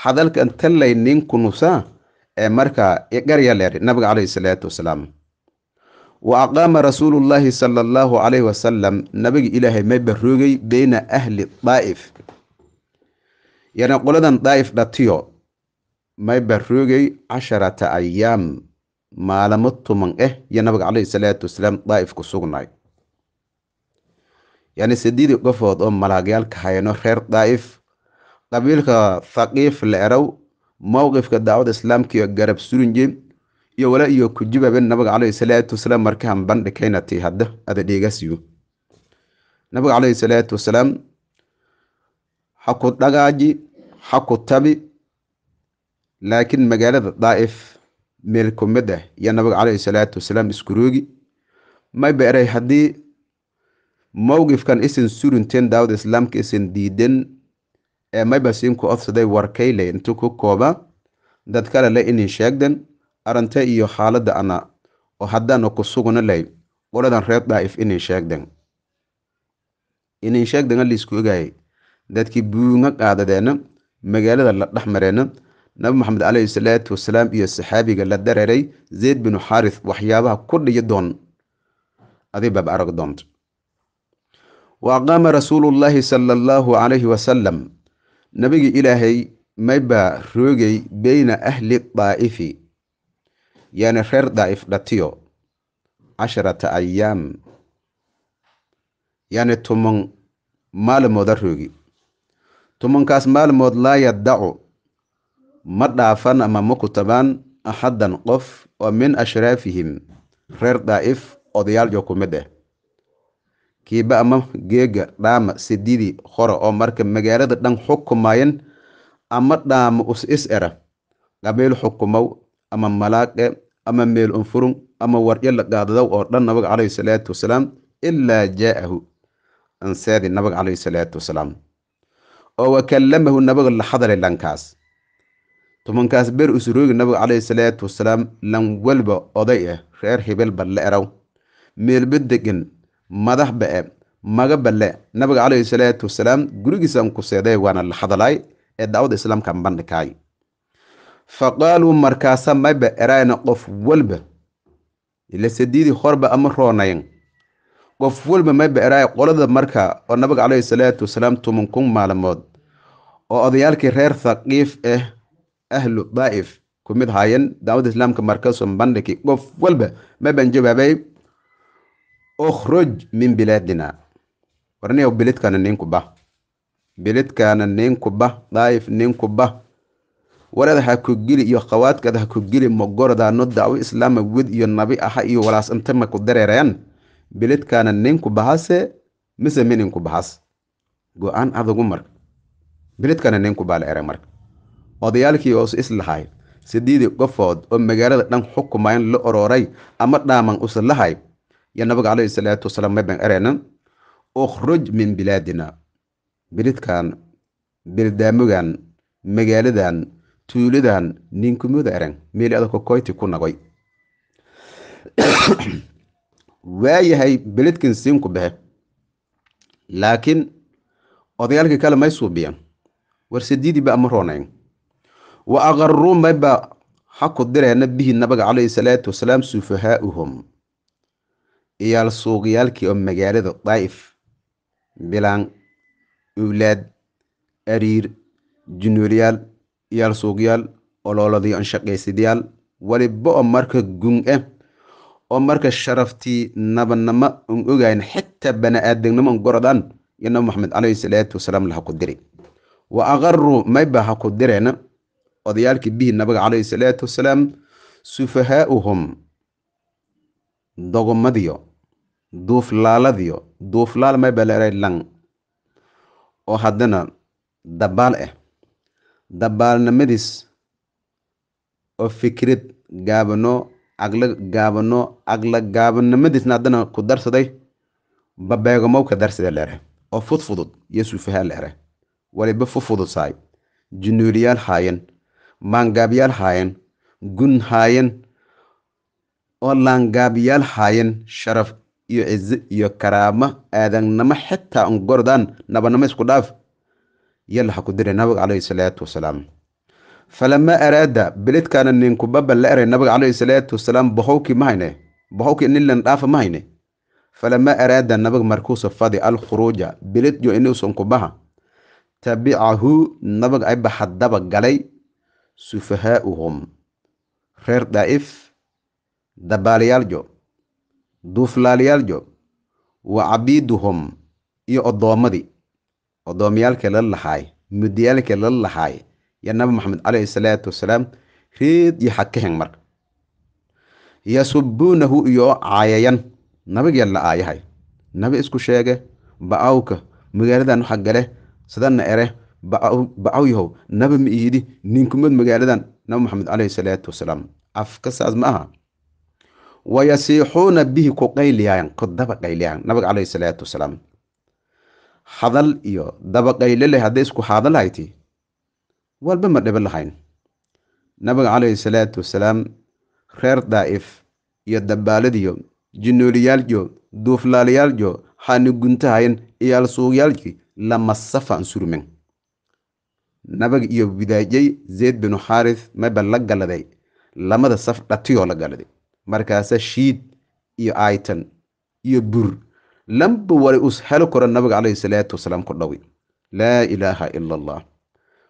hadalkan tallay ninkunusaa ee marka garya nabiga caleyhi salaatu wasalaam wa aqaama rasuulu llaahi sala allahu caleyhi wasalam nabiga ilaahay ma baroogay beyna ahli daa'if yani qoladan daa'if dhatiyo may baroogay casharata ayaam maalamo tuman eh iyo nabiga caleyhi salaatu wasalaam daa'if ku sugnay yani sideedii qofood oo malaagyaalka hayno reer daa'if qabiilka thaqiif la erow mowqifka daawada islaamkaiyo garab surinje iyo wala iyo ku nabiga caleyhi salaatu wasalaam markahan bandhikaynatay hadda ada dheegaasiyo nabiga caleyhi salaatu wasalaam ha ku dhagaaji ha ku tabi laakiin magaalada daa'if meel kumid ah iyo nabiga caleyhi salaatu wasalaam iskuroogi may beeray haddii mowqifkan isan surinteen daawada islaamka isin diideen maybaas inku codsaday warkayle intu ku kooba dad kale le inay sheegdan aranta iyo xaaladda ana oo haddaana ku sugana lay qoladan reer daa'if inay sheegdan inay sheegdana liisku ogaayay dadkii buunga qaadadeenna magaalada la dhex mareenna nabi maxamed caleyhi salaatu wasalaam iyo saxaabiga la dareeray zayd binu xaaris waxyaabaha ku dhiyi doon aday baab arag doonta wa aqaama rasuulu llaahi sala allaahu calayhi wasalam nebigii ilaahay maybaa roogay beyna ahli daa'ifi yani reer daa'if dhatiyo casharata ayaam yani tuman maalimood roogi tumankaas maalimood laa yaddacu ma dhaafan ama ma kutabaan axaddan qof oo min ashraafihim reer daa'if odayaal joo ku mid ah kiiba ama geega dhaama sididi qora oo marka magaalada dhan xukumayan ama dhaama us is era qabiil xukumow ama malaaqe ama meel unfurun ama waryo la qaadadaw oo dhan nabiga calayhi salaatu wasalaam ilaa jaa'ahu anseedi nabiga calayhi salaatu wasalaam oo wakallamahu nabiga la hadalay lankaas tumankaas ber usuroogi nabiga calayhi salaatu wasalaam lan walba oday ah reer hibilba la eraw meelba degan madax ba'e maga balle nabiga calayhi salaatu wasalaam gurigiisaan kuseeday waana la hadalay ee daawada islaamkaan bandhikaay fa qaaluu markaasa mayba erayna qof walba ila sadiidi horba ama roonayn qof walba mayba eraay qolada marka oo nabiga calayhi salaatu wasalaam tuman kun maalmood oo odayaalkii reer thaqiif ah ahlu daa'if kumid mid haayeen daawada islaamka markaasoo bandhiki qof walba mayban jawaabay ukhruj min biladina warniyaw beledkana ninku ba beledkana ninku ba daayif ninku ba warad ha ku gili iyo qawaadkaad ha ku gili magoradaano dacwo islaama wed iyo nabi aha iyo walaas ma ku dareerayaan beledkana ninku bahase mise mininku bahas go-aan adagu marka beledkana ninku baa la eray marka odayaalkii oosu islahay sideedii qofood oo magaalada dhan xukumayn la orooray ama dhaaman usa lahay iyo nabiga caleyhi salaatu wasalaam may baan erayna ukhruj min bilaadina biridkan biridaamogan magaaladan tuuladan ninkumoda ereng meeli adako koyti ku nagoy waayahay beledkin siinku bexe laakiin odayaalkii kale may suubiyan warsadiidiiba ama roonayn wa aqaruu mayba ha ku direena bihi nabiga caleyhi salaatu wasalaam sufahaa'uhum iyaal suuqyaalkii oo magaalada daa'if bilaan owlaad ariir junuuryaal iyaalsuuqyaal ololadiyo anshaqaysidyaal waliba oo marka gung eh oo marka sharaftii nabanamo on ogayn xitaa bani-aadamnimo on gorodan iyo nabi maxamed calayhi salaatu wasalaam la haku diri wa aqaruu mayba haku direena odayaalkii bihi nabiga calayhi salaatu wasalaam sufahaa'uhum dogomadiyo duuflaaladiyo duuflaal may baleeray lang oo haddana dabaal eh dabaalnimadiis oo fikrad gaabano agla gaabano agla gaabanimadiisna haddana ku darsaday babeegomow ka darsada leerahay oo fudfudud iyo suufahaa leerahay waliba fufududsaay junuuliyaal haayan maangaabyaal haayan gun haayan oo laangaabyaal haayan sharaf iyo cize iyo karaamo aadannamo xitaa ungordaan nabanamo isku dhaaf yalla ha ku diray nabiga calayhi salaatu wasalaam falamaa araada beledkaana ninkubaba la eray nabiga calayhi salaatu wasalaam bohowkii ma hayne bohowkii inilan dhaafa ma hayne falamaa araada nabiga markuusa fadi alkhuruuja beled yo inuusan tabicahu nabiga ayba haddaba galay sufahaa'uhum reer daa'if dabaalayaal duuflaalayaal joog wa cabiiduhum iyo oddoommadii oddoomyaalkee lala lahaay muddiyaalkee lala lahaay yaa nabi maxamed caleyhi salaatu wasalaam reed iyo xag marka yasubuunahu iyo caayayan nabigeed la aayahay nabi isku sheege ba'awka magaaladan waxa gale sidanna ere bacaw yahow naba ma iidi ninkumad magaaladan nabi maxamed caleyhi salaatu wasalaam afka saas ma aha wayasiixuuna bihi ku qayliyaan ku daba dabaqayliyaan nabiga caleyhi salaatu wasalaam hadal iyo dabaqaylele hadday isku lahayti walba ma dhebe lahayn nabiga caleyhi salaatu wasalaam reer daa'if iyo dabaaladiyo jinooliyaaljo duuflaalayaaljo xaaniguntahayan iyaalsuugyaalji lama safa ansurumen nabiga iyo bidaajay zeyd binu xaarits maba la galaday lamada saf dhatiyoo la galaday markaase shiid iyo aytan iyo bur lamba waray us helo kora nabiga calayhi salaatu wasalaam ku dhowi laa ilaaha ila allah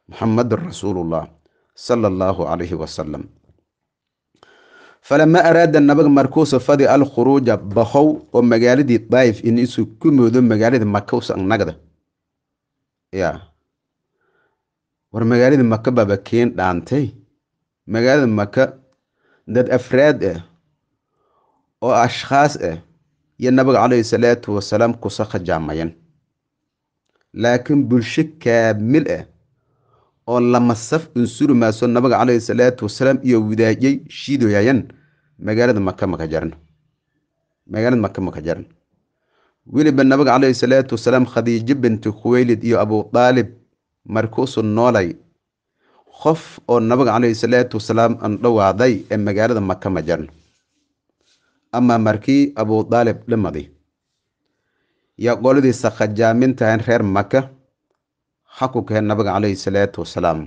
muxammadun rasuulullah sala allahu calayhi wasalam falamaa araada nabiga markuu safadi alkhuruuja bahow oo magaaladii daayif inisu ku moodo magaalada maka usanagda ya war magaaladii maka baaba keen dhaantay magaalada maka dad afraad ah oo ashkhaas ah iyo nabiga calayhi salaatu wasalaam kusa khajaamayan laakiin bulsho kaamil ah oo lamasaf unsurumaaso nabiga calayhi salaatu wasalaam iyo wadaajay shiidoyayan magaalada maka maka jaran magaalada maka maka jaran weliba nabiga calayhi salaatu wasalaam khadiijo binti khuweylid iyo abudaalib markuusu noolay qof oo nabiga calayhi salaatu wasalaam andhowaaday ee magaalada maka ma jaran ama markii abudaalib dhimaday yo qoladiisa khajaamintahan reer maka ha ku nabiga calayhi salaatu wasalaam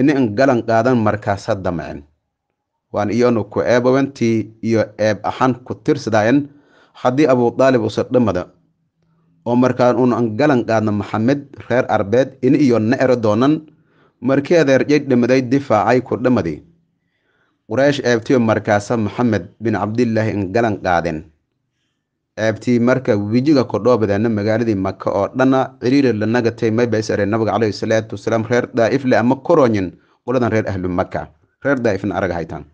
inan galan qaadan markaasa damacin waan iyonu ku eebawantii iyo eeb ahaan ku tirsadaayan haddii abudaalib use dhimada oo markaan unan galan qaadna maxamed reer arbeed in iyo na ero doonan markii adeerjay dhimaday difaacay ku dhimadi quraysh eebtiyo markaasa maxamed bin cabdilaahi ingalan qaadeen eebtii marka wejiga kodhoobadana magaaladii maka oo dhanna ciriiri lanaga tay maybays areen nabiga caleyhi salaatu wasalaam reer daa'ifle ama korooyin qoladan reer ahlu maka reer daa'ifna arag haytaan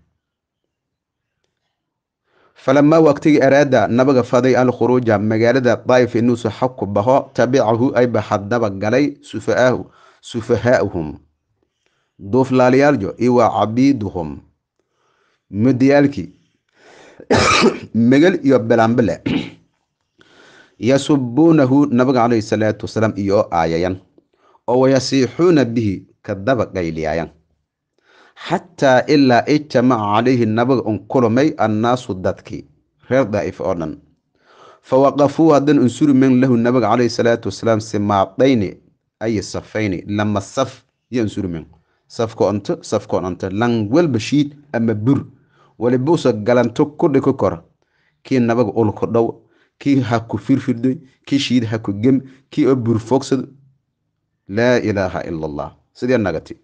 falamaa waqtigii araada nabiga faday alkhuruuja magaalada daayif inuusu xag baho tabicahu ay baxadaba galay sufahaa'uhum duuflaaliyaaljo iwa cabiiduhum mudiyaalkii megel iyo belaanbele yasubuunahu nabiga caleyhi salaatu wasalaam iyo aayayaan oo wayasiixuuna bihi ka daba qayliyaayan xataa ilaa ijtamaca calayhi nabiga un kulmay annaasu dadkii reer daa'if oo dhan fa waqafuu haddan unsurumen lahu nabiga caleyhi salaatu wasalaam simaadayni ay safayni lama saf yo unsurumen safkoonto safkoonanto lan walba shiid ama bur walibuusa galanto kudhi ku kora kii nabag ulku ku dhow kii haku ku firfirdoy kii shiid haku gem kii o buurfoogsado laa ilaaha ila allah sidii nagati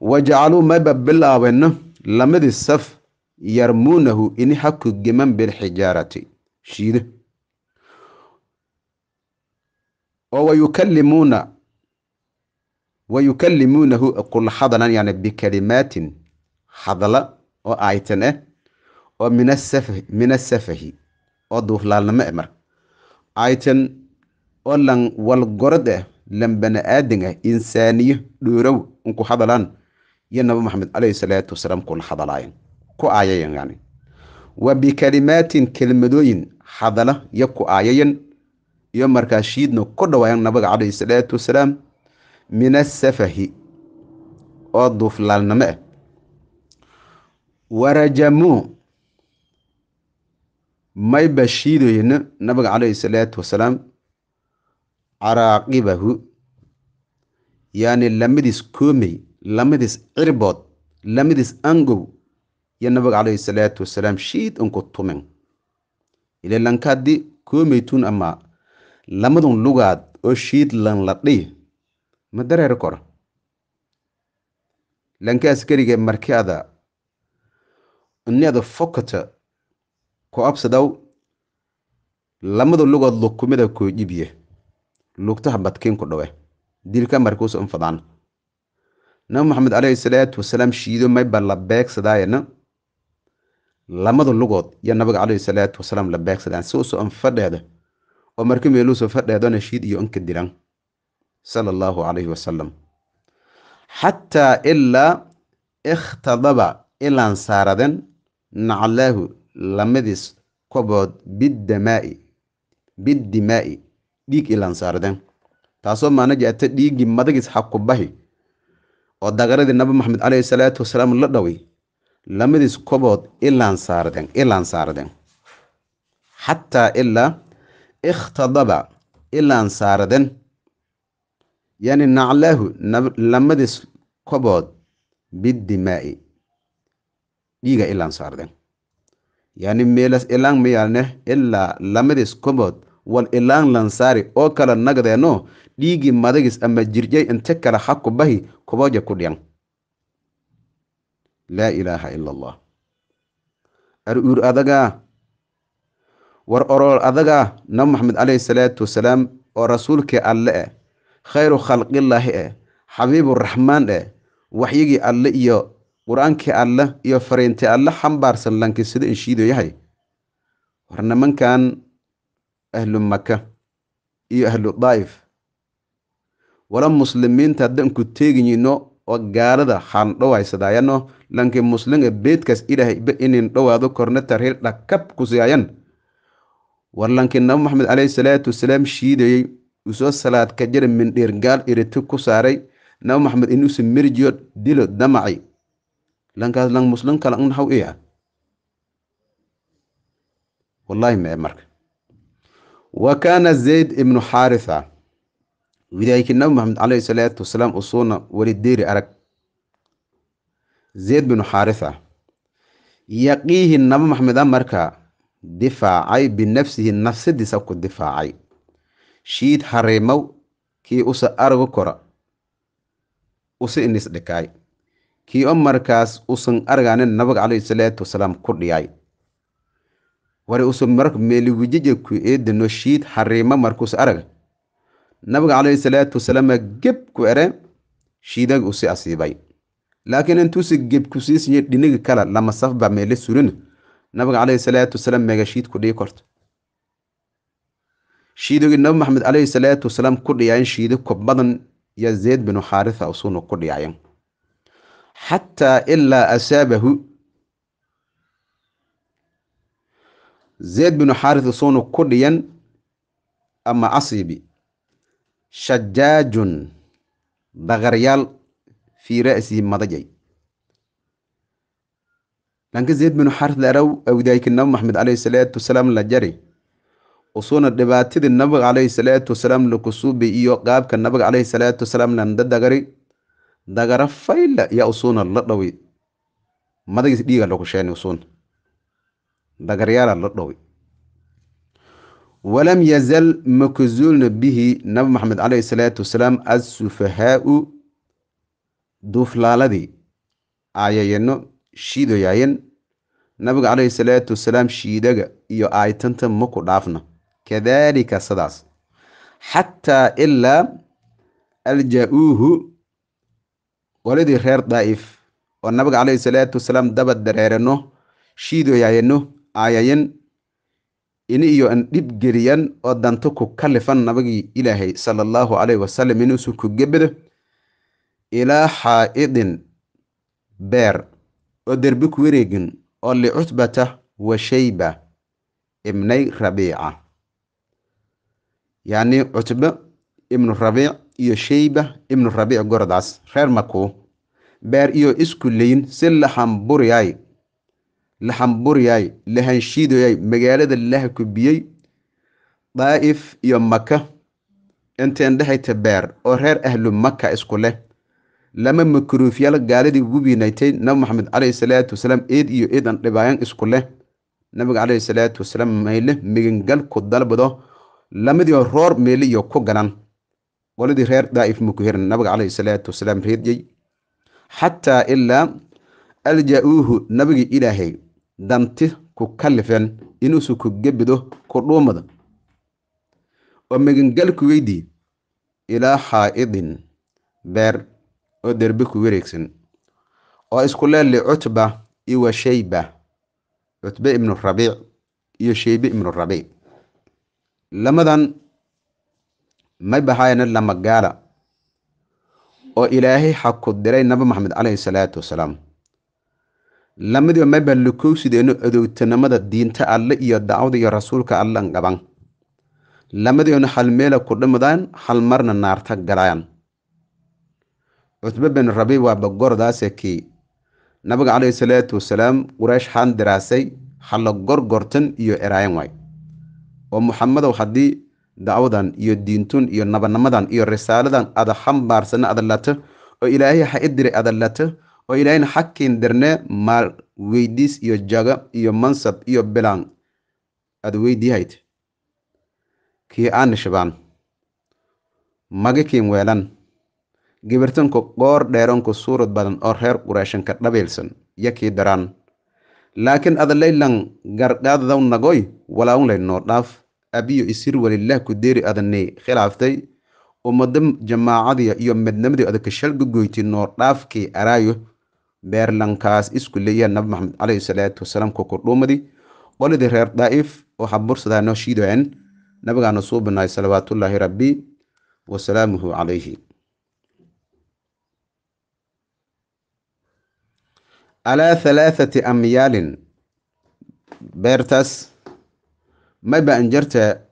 wajacaluu mayba bilaabeno lamadii saf yarmuunahu ini haku geman bilxijaarati shiide oo wayukallimuuna wayukallimuunahu qul hadalan yani bikalimaatin hadla oo aytan ah eh, oo min asafahi oo duuflaalnimo ah marka aytan oo lan walgorod eh lan bani'aadan ah eh, insaaniyo dhoorow unku hadalaan iyo nabi maxamed calayhi salaatu wasalaam kula hadalaayeen ku aayayan yani wa bikalimaatin kelmadooyin hadala iyo ku aayayan iyo markaa shiidna ku dhawaayan nabiga calayhi salaatu wasalaam min asafahi oo duuflaalnimo eh warajamuu may baa nabiga calayhi salaatu wasalaam caraaqibahu yacni lamidis koomey lamidis cirbood lamidis angow yo nabiga calayhi salaatu wasalaam shiid unku tumin ile lankaadi koomeytun ama lamadun lugaad oo shiid lan la dhiy ma dareer kora lankaas keligee marki ada innada fokata ku lamada lugood lukumida kojibiye lugtaha badkiin ku dhawe dilka markuusa unfadaan nabi maxamed alayhi salaatu wasalaam shiido mayba la beegsadayana lamada lugood yo nabiga alayhi salaatu wasalaam la beegsadaan siusa un fadheeda oo marka meeluusa fadheedana shiid iyo unka diran sala allaahu caleyhi wasalam xataa ilaa ikhtadaba ilaan saaraden naclaahu lamidis kobood biddamaa'i biddimaa'i dhiig ilaansaarden taasoo maana ata dhiiggii madagis xakubahi oo dagaradii nabi maxamed calayhi salaatu wasalaam la dhoway lamidis kobood ilaansaarden ilaansaarden xataa ilaa ikhtadaba ilaan saarden yani naclaahu lamidis kobood biddimaa'i dhiiga ilaan saarden yani meelas ilaan miyaalneh ilaa lamadis kumood wal ilaan lansaari oo kala nagdeeno dhiigii madagis ama jirjay inte kale ha ku bahi kubooja ku dhiyan laa ilaaha ila allah aruur adagaa war orool adagaa nabi maxamed calayhi salaatu wasalaam oo rasuulkii alle eh khayru khalqillaahi eh xabiiburaxmaan eh waxyigii alle iyo qur-aankii alleh iyo fariintii alleh xambaarsan lankisado inshiido yahay war nimankan ahlu maka iyo ahlu daa'if wala muslimiinta danku ku teeginyino oo gaalada xaandhow haysadaayano lankii muslimga beedkaas ilaahayba inin dhowaado korna tarhiil dhakab kusiyaayan war lankii nabi maxamed caleyhi salaatu wasalaam shiidayey uu soo salaadka jara mindheer gaal iriti ku saaray nabi maxamed inuusa merjiyo dilo damaci lankaas lan muslim kale un naxaw iya wallahi mee marka wa kaana zayd ibnu xaaritha widaayki nabi maxamed calayhi salaatu wasalaam usuuna weli deeri arag zayd bnu xaaritha yaqiihi nabi maxameda marka difaacay binafsihi nafsidiisa ku difaacay shiid hariimow kii usa aragu kora usi inis dhikaay kii oo markaas uusan argaanin nabiga caleyhi salaatu wasalaam ku dhiyay wari usan marka meeliwijijaku eedano shiid hariimo markuus arag nabiga caleyhi salaatu wasalaama geb ku ere shiidag usi asiibay laakiin intuusi gebkusiisiyo dhinigi kale lama safba meele surin nabiga caleyhi salaatu wasalaam meega shiid ku dhihi korto shiidogi nabi maxamed caleyhi salaatu wasalaam ku dhiyaayen shiido ko badan yaa binu xaaritha usuuna ku dhiyaayen xataa ilaa asaabahu zeyd binu xaaris soonu ku dhiyan ama casiibi shajaajun dagaryaal fii ra'sihi madajay lanka zayd binu xaaris laraw awdaayki nabi maxamed calayhi salaatu wasalaam la jari usuuna dhibaatidii nabiga calayhi salaatu wasalaam la kusuubi iyo qaabka nabiga calayhi salaatu wasalaam landa dagari dagara fayla ya usuna la dhawey madagiis dhiiga lagu usuna dagaryaala la dhawey walam yazal makuzuulna bihi nabi maxamed caleyhi salaatu wasalaam assufahaau duuflaaladii aayayano shiidoyaayan nabiga calayhi salaatu wasalaam shiidaga iyo aaytanta maku dhaafna kadalika sidaas xataa ilaa alja'uuhu waladii reer daa'if oo nabiga calayhi salaatu wasalaam daba dareerano shiidoyayano aayayan ini iyo an dhib geliyan oo danto ku kalifan nabigii ilaahay sala allahu calayhi wasalam inuusu ku gebedo ilaa xaa'idin beer oo derbi ku wareegin oo licutbata wa shayba ibnay rabiica yacnii cutbe ibnu rabiic iyo sheyba ibnu rabiic gorodcas reer makuu beer iyo isku leyin si laxamburiyay laxamburiyay lahanshiidoyay magaalada laha kubiyey daa'if iyo maka inteen dhehayta beer oo reer ahlu maka isku leh lama makruufyaal gaaladii ugu wiinaytay nabi maxamed caleyhi salaatu wasalaam eed iyo eed aan dhibaayan isku leh nabiga calayhi salaatu wasalaam mayle migangal ku dalbado lamadii roor iyo ku ganan waladii reer daaif muu ku hiran nabiga calayhi salaatu wasalaam reedyey xataa ilaa alja'uuhu nabigii ilaahay danti ku kalifeen inuusu ku gebido ku dhuumada oo magangal ku weydii ilaa xaa'idin beer oo derbe ku wareegsan oo isku leeli cutba iyo wa shayba cutbe ibnu rabiic iyo shaybe ibnu rabiic lamadan ma hayana lama gaala oo ilaahay xaku diray nabi maxamed caleyhi salaatu wasalaam lamadiiba maba lakowsideeno adoogtanimada diinta alle iyo dacwada iyo rasuulka allan qaban lamadiiona hal meela ku dhimadaan hal marna naarta galaan cutbe bin rabi waaba gordaase kii nabiga caleyhi salaatu wasalaam qureysh handiraasay hala gorgortan iyo eraayan waay oo muxamadow haddii dacwadan iyo diintun iyo nabanamadan iyo risaaladan ada xambaarsana adalato oo ilaahay ha idiri adalato oo ilaahayn xakiin dirne maal weydiis iyo jaga iyo mansab iyo bilaan ada weydiihayd kii aana shibaan magi kiin weelan gibirtanku qoor dheeranku suurad badan oo reer quraashanka dhabaylsan yakii daraan laakiin adalaylan laylan gargaadadaw nagoy walaawun lay noo dhaaf abiyo isir walilah ku deeri adanay khilaaftay ummado jamaacadiya iyo madnimada adaka shalga goyti noor dhaafkii araayo beerlankaas isku leeyaha nabi maxamed caleyhi salaatu wasalaam ku kordhuumadii qoladii reer daa'if waxaa bursadaa noo shiideen nabigaana suu banaay salawaatullaahi rabbi wasalaamuhu calayhi alaa halaathati amyaalin beertaas maba anjarta jarta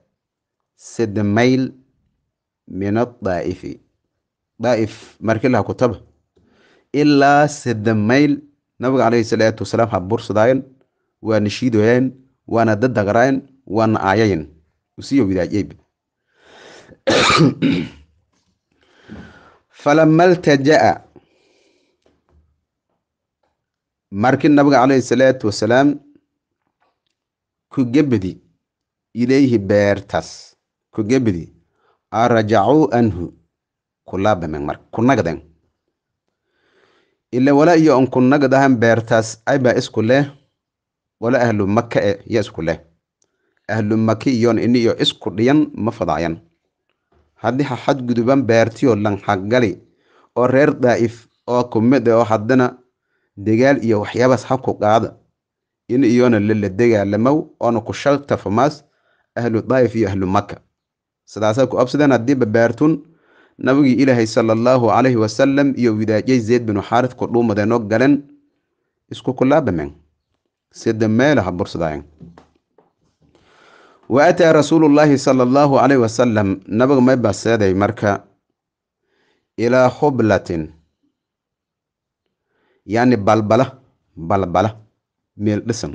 sede mayl min adaa'ifi daa'if markilaha kutaba ilaa sede mayl nabiga calayhi salaatu wasalaam ha bursadaayen waana shiidoyayen waana dadagraayen waana aayayen usiyo widaajeeb falama ltaja'a markii nabiga calayhi salaatu wasalaam ku gebadi ilayhi beertas kugebdi arajacuu anhu kulaabamen marka kunagden ile wala iyo on kunagdahan beertaas ayba isku leh wala ahlu maka e ya isku leh ahlu maki iyon ini iyo isku dhiyan ma fadacyan haddii ha xadguduban beertiyo lanxaggali oo reer daa'if oo kumid oo haddana degaal iyo waxyaabaas ha ku qaada in iyona lala degaalamow oona ku shaltafamaas ahlu daayif iyo ahlu maka sidaasaa ku absadeen haddii babaartun nabigii ilaahay sala allahu calayhi wasalam iyo widaajay zayd binu xaarid dhuumadeenoo galen isku kulaabamen sida meelaha bursadaayen wa ataa rasuulullaahi sala allahu calayhi wasalam nabiga may baseeday marka ilaa hublatin yacni balbala balbala meel dhisan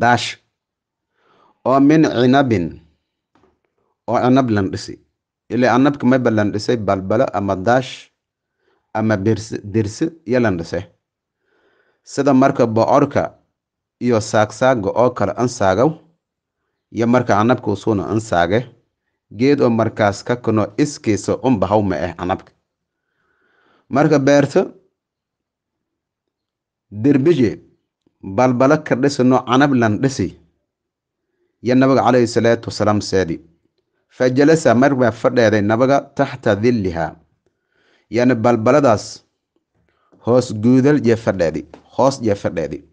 daash oo min cinabin oo cinab dhisi ilaa anabka mayba dhisay balbalo ama daash ama dirsi iyo dhise sida marka bocorka iyo saagsaaga oo kale ansaagow iyo marka canabka usuuna ansaage geed oo markaas ka kano iskiisa unbahaw ma ah eh canabka marka beerto derbije balbalo ka dhisano canab lan dhisi iyo nabiga calayhi salaatu wasalaam seedi fa jalasa mar fadheeday nabaga taxta dillihaa yani balbaladaas hoos guudal jee fadheedi hoos jee fadheedi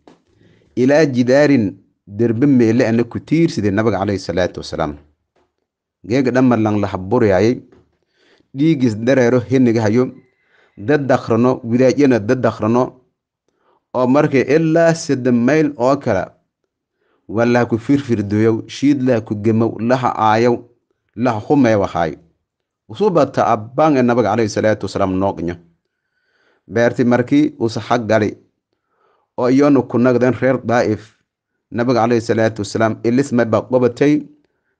ilaa jidaarin derbe meelle ana ku tiirsiday nabiga calayhi salaatu wasalaam geega dhamar lanlahaburyaayay dhiigis dareero henigahayo hayo dad dakrano widaajyana dad dakrano oo markay ilaa sadde mayl oo kale wala ku firfirduyow shiidlaa ku gemow laha aayow laha humeewahaayo usubata abbaange nabiga calayhi salaatu wasalaam nooqnyo beerti markii usa gali oo iyonu ku nagden reer daa'if nabiga calayhi salaatu wasalaam ilismaba qobatay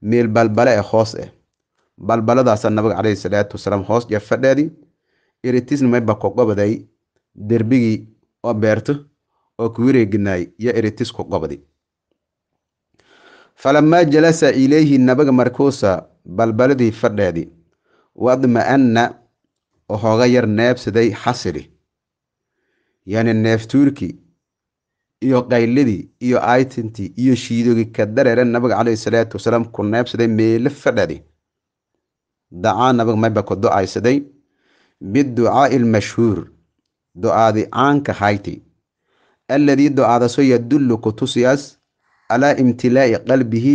miil balbale ee hoos eh balbaladaasa nabiga calayhi salaatu wasalaam hoos iyo fadheedi iritisnimayba ku qobaday derbigii oo beerto oo kuwireeginaay iyo iritis ku qobdi falamaa jalasa ilayhi nabaga markuusa balbaladii fadheedii wadma-anna waxooga yar neebsaday xasiri yani neeftuurkii iyo qayladii iyo aytintii iyo shiidogi ka dareere nabiga caleyhi salaatu wasalaam ku neebsaday meele fadhadi dacaa nabiga mayba ku ducaysaday aysaday biducaa'i almashhuur do caanka hayti alladii do yadullu ku tusiyaas calaa imtilaa'i qalbihi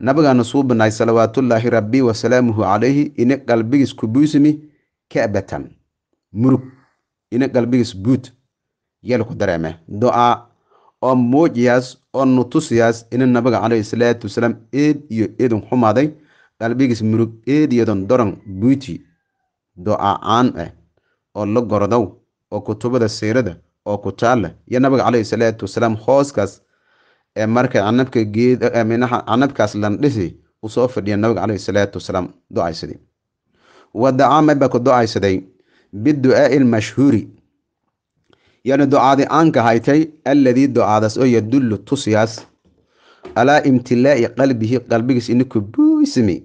nabigaana suu banaay salawaatullaahi rabbi wasalaamuhu calayhi ina qalbigiis kubuusmi kabatan murug ina qalbigis guud yel dareeme do'a oo muujiyaas oo nutusiyaas ina nabiga calayhi salaatu wasalaam eed iyo eedun xumaaday qalbigis murug eed iyadon doran buuti do'a caan ah oo la gordow oo kutubada siirada oo ku taalla iyo nabiga calayhi salaatu wasalaam hooskaas ee markay canabka geed minaha canabkaas landhisi uu soo fadhiya nabiga caleyhi salaatu wasalaam ducaysaday wa dacaa meba ku ducaysaday bidu'aa'i lmashhuuri yani ducaadi aanka haytay alladii ducaadaas oo yadullu tusiyaas alaa imtilaa'i qalbihi qalbigiis ininku buismi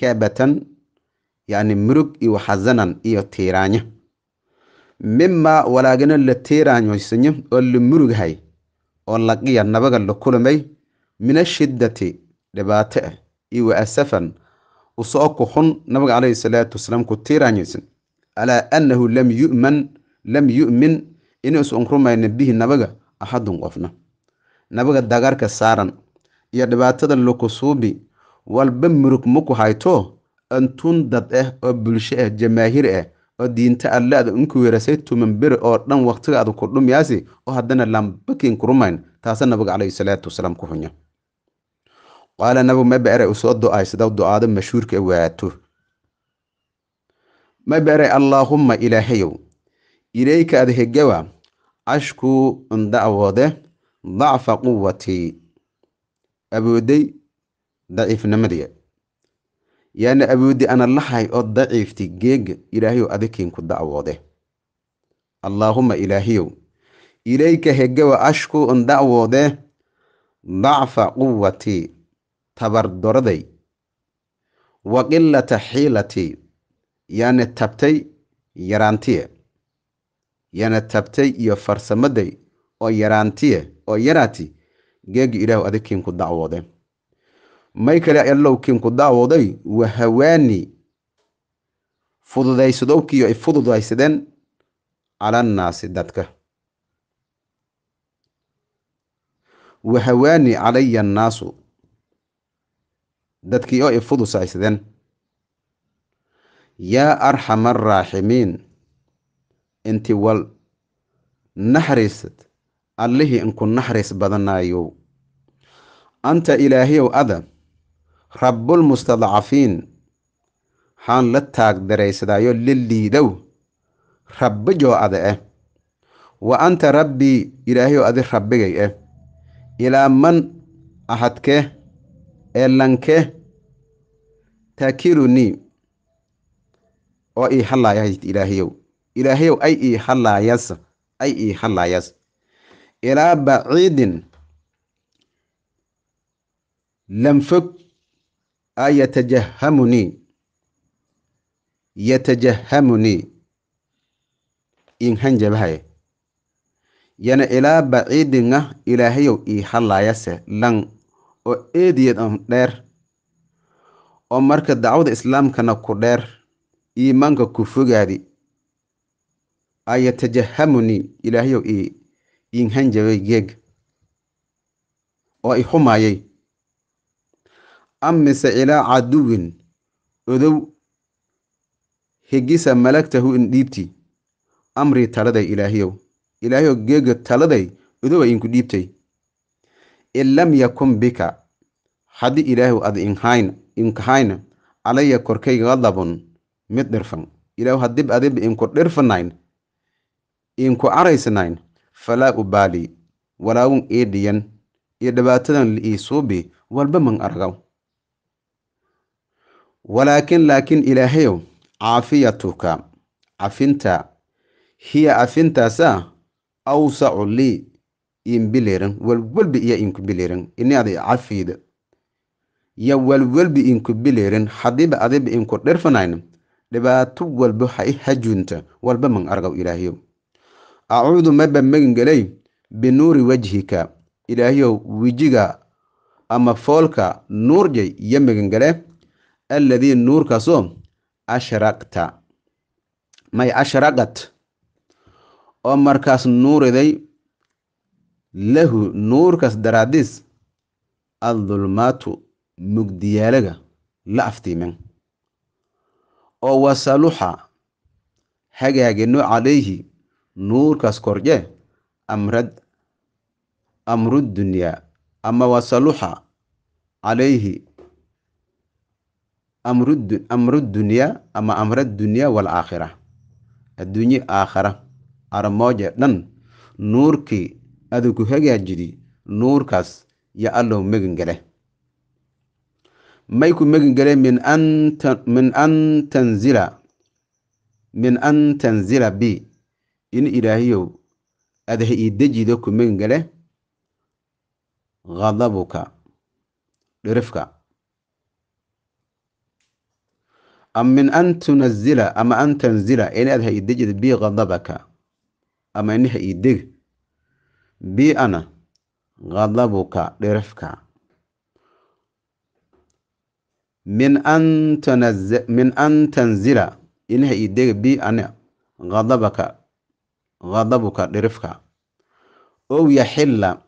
kaabatan yani murug iyo xasanan iyo tiiraanyo mimaa walaagana la tiiraanyoysanyo oo la murughay oo laqiya nabaga la kulmay min ashiddati dhibaato ah iyo wa usoo ku xun nabiga calayhi salaatu wasalaam ku tiiraanyaysan calaa annahu lam yuman lam yu'min inuusan rumaynin bihi nabaga axadun qofna nabaga dagaarka saaran iyo dhibaatada lakusuubi walba murug maku hayto antuun dad ah oo bulsho ah eh, jamaahiir ah eh, oo diinta allaada inkuu yerasay tuman beri oo dhan wakhtiga aada kurdhumiyaasi oo haddana lambakiin kurumayn taasa nabiga caleyhi salaatu wasalaam ku xunya qaala nabigu mabere usoo do-ay sida do mashhuurka e waato mabere allaahumma ilaahayow ilayka ada hegawa cashkuu inda'woode dacfa quwatii awooday daciifnimadii yaana awoodi ana lahay ood daciifti geega ilaahayow adikiinku dacwoode allaahumma ilaahiyow ilayka hegewa ashku un dacwoode dacfa quwatii tabardoraday wa qilata xiilatii yaana tabtay yaraantiye yaana tabtay iyo farsamaday oo yaraantiye oo yaraati geega ilaahu adikiinku dacwoode may kale allowkiin ku daawoday wahawaani fududaysadowkiiyo ay fududaysadeen calannaasi dadka wahawaani calaya annaasu dadkii oo fudusaysadeen yaa arxama araaximiin inti wal naxariisad allihii inku naxariis badanaayow anta ilaahiyow ada rabbulmustadcafiin waxaan la taagdaraysadaayo la liidow rabbi joo ada eh wa anta rabbii ilaahiyo adi rabbigay eh ilaa man ahadke ee lanke taakilunii oo ii hallaayahay ilaahayow ilaahayow ay ii hallaayas ay ii hallaayas ilaa baciidin lanfog yatajahamunii yatajahamunii inhanjabahaye yana ilaa baciidinga ilaahayow ii hadlaayase lang oo eediyeed on dheer oo marka dacwada islaamkana ku dheer iimaanka ku fogaadi ayatajahamunii ilaahayow inhanjabay geeg oo i xumaayay am mise ilaa caduwin odow higisa malagtahu in dhiibti amrii taladay ilaahiyow ilaahiyow geega taladay odowa inku dhiibtay in lam yakun bika haddii ilaahuw ad inhayn calaya korkayga qadabun mid dhirfan ilaahu haddib adib inku dhirfanayn inku caraysnayn falaa ubaali walaawun ii dhiyan iyo dhibaatadan li'ii suubi walba man argaw walaakin laakin ilaahayow caafiyatuka cafinta hiya afintaasa awsacu lii imbiliran walwalbi iya inkubiliran ini cafiida yo walwalbi inkubiliran hadiiba adiba inku dherfanayna dhibaato walba ha i hajuunta walba man argaw ilaahayow acuudu maba magangelay binuuri wajhika ilaahayow wijiga ama foolka nuurjay yo magangale alladii nuurkaasoo ashraqta may ashraqat oo markaas nuuriday lahu nuurkaas daraadiis aldulmaatu mugdiyaalaga la aftiimen oo wasaluxa hagaagino calayhi nuurkaas korje amrad amrudunyaa ama wasaluxa calayhi amru dunya ama amra dunya waalaakhira adduunye aakhara aramooje dhan nuurkii adugu hagaajidi nuurkaas yo allow megin gale may ku megengele min an tanzila min an tanzila bi in ilaahiyow adaha ii dejido ku gale ghadabuka dhirifka am min an tunazila ama an tanzila inaad ha idejid bi ghadabaka ama ini ha ideg bi ana ghadabuka dherafka min an tanzila ina ha ideg bi ana ghadabaka ghadabuka dherafka ow yaxilla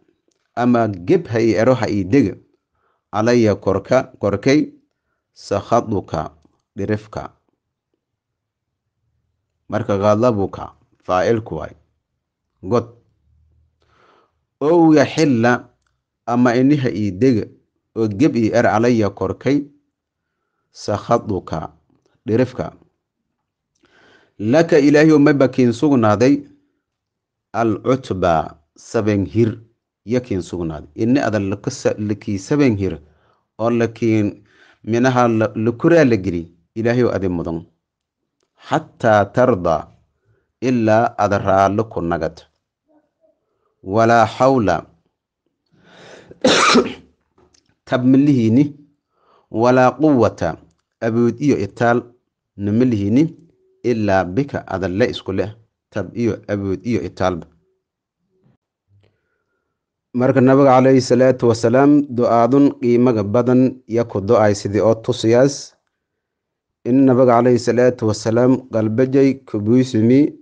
ama geb ha i ero ha ideg calaya korka korkay sakhaduka dhirifka marka ghadabuka faacilku waay god ow yaxilla ama iniha ii dega oo geb ii er calaya korkay sakhaduka dhirifka laka ilaahay maba kiin sugnaaday alcutba sabenhir kiin sugnaaday ini adan lakii sabenhir oo lakiin minaha lakuraa la gelin ilaahayu adi mudan xataa tardaa ilaa ada raallo ku nagad walaa xawla tabmalihini walaa quwata abood iyo itaal namalihini ilaa bika adalle isku leh tab iyo abood iyo itaalba marka nabiga calayhi salaatu wasalaam do-aadun qiimaga badan yaku do-ay sidii oo tusiyaas in nabiga calayhi salaatu wasalaam galbajay kabuysimi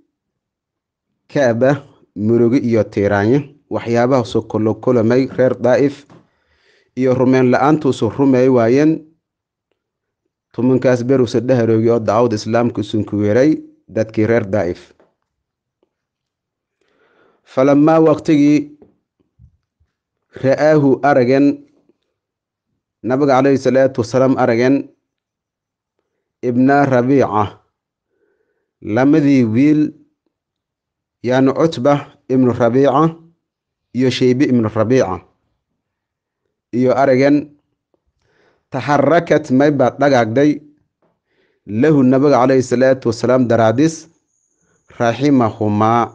kaaba murugi iyo tiiraanye waxyaabaha soo kolokolamay reer daa'if iyo rumeen la-aantuusu rumeey waayeen tumankaas beruusa dhaharoogi oo dacwad islaamka usunku weeray dadkii reer daa'if falamaa waqtigii ra-aahu aragen nabiga calayhi salaatu wasalaam aragen ibna rabiica lamadii wiil yaani cutba ibnu rabiica iyo sheybe ibnu rabiica iyo aragan taxarakat maybaad dhagaagday lahu nabiga calayhi salaatu wasalaam daraadis raximahumaa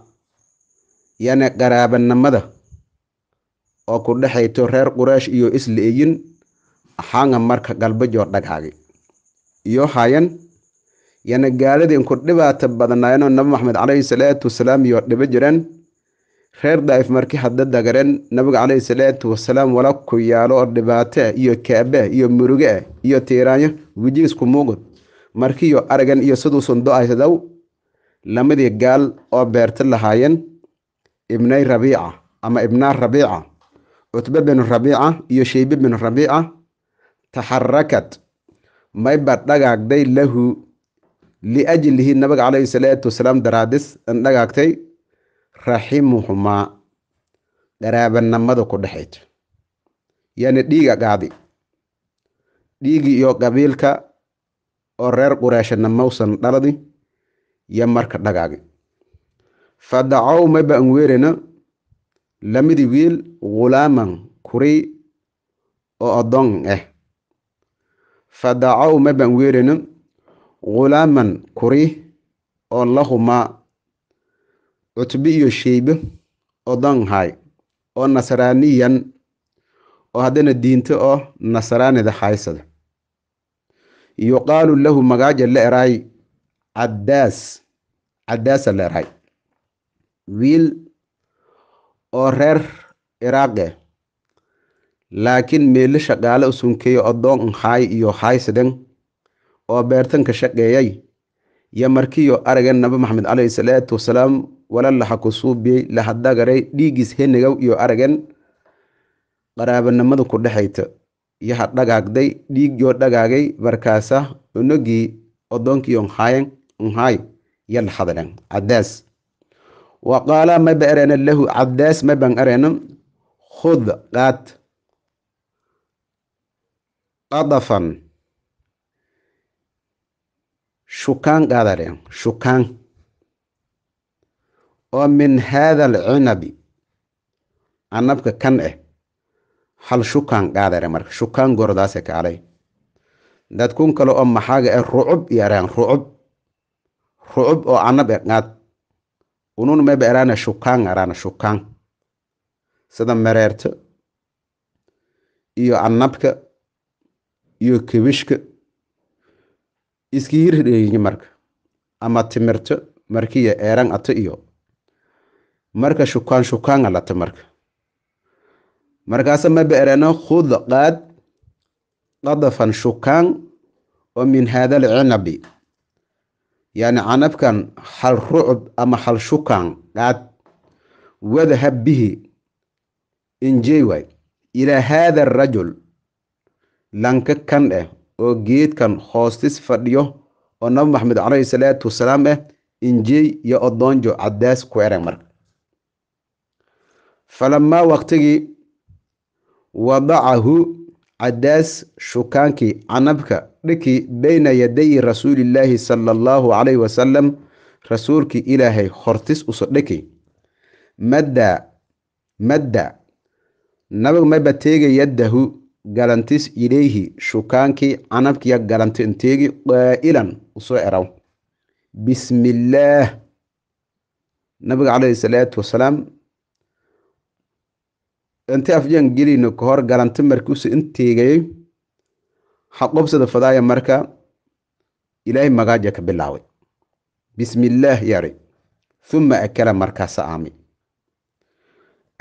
yani qaraabanimada oo ku dhexayto reer quraysh iyo isli'iyin axaanga marka galbajoo dhagaagay iyo hayan yana gaaladeen ku dhibaata badnaayeenoo nabi maxamed calayhi salaatu wasalaam iyo dhibo jireen reer daa'if markii hadda dagareen nabiga calayhi salaatu wasalaam wala ku yaalo oo dhibaata iyo kaaba iyo muruge ah iyo tiiraanyo wejigiisku muugud markiiyo aragan iyo siduu sundoahdaw lamadii gaal oo beerta lahaayeen ibnay rabiica ama ibnaa rabiica cutbe bin rabiica iyo shaybe bin rabiica taxarakad may baad dhagaagday lahu liajlihi nabiga caleyhi salaatu wasalaam daraadis an dhagaagtay raximuhumaa qaraabanamada ku dhexayto yani dhiiga gaadi dhiigii iyo qabiilka oo reer qureeshana mawsan dhaladi iyo marka dhagaagi fa dacow mayba an weerina lamidi wiil ghulaaman kurii oo addoon ah fadacaw ma baan weerino ghulaaman kuri oo lahumaa cutbi iyo sheybe oo danhay oo nasraaniyan oo haddana diinto oo nasraanida haysada yuqaalu lahu magaaja la eraay caddaas caddaasa la eraay wiil oo reer iraaqe laakiin meele shaqaale usunkeeyo odoon unhaay iyo haaysaden oo beertanka shaqeeyay yo markiiyo aragan nabi maxamed caleyhi salaatu wasalaam wala laha kusuubiyey lahadagaray dhiigis henegow iyo aragan qaraabanimada ku dhexayta iyo ha dhagaagday dhiig yoo dhagaagay markaasa unogii odoonkii unhaayen unhaay yo lahadaden cadaas wa qaala ma ba lahu cadaas maban ban khud qaad adafan shukaan qaadaren shukaan oo min haada alcinabi anabka kan eh hal shukaan qaadare marka shukaan gordaase kaalay dadkun kale oo maxaaga eh rucub yaraan rucub rucub oo anab e eh, qaad unun meba eraana shukaan araana shukaan sida mereerto iyo anabka iyo kabishka iska yirhiryi marka ama timirto markiya eeran ato iyo marka shukaan shukaanga lato marka markaasa ma beereno khud qaad qadafan shukaan oo min haada alcinabi yani canabkan hal rucub ama hal shukaan qaad wadahab bihi injeywaay ilaa haada arajul lanka kan eh oo geedkan hoostis fadhiyo oo nabi maxamed calayhi salaatu wasalaam ah eh, injey iyo odoonjo cadaas ku ereg marka falamaa waqtigii wadacahu cadaas shukaankii canabka dhikii bayna yadayi rasuulillaahi sala allaahu calayhi wasalam rasuulkii ilaahay hortis uso dhiki madda madda nabigu maba teega yaddahu galantis ilayhi shukaankii canabkiya galantinteegi qaa'ilan usoo eraw bismillaah nabiga calayhi salaatu wasalaam inti afjaan gelino ka hor galanti markuusu inteegayey xaqobsada fadaaya marka ilaahay magaaja ka bilaaway bismillaah yari uma akala markaasa aami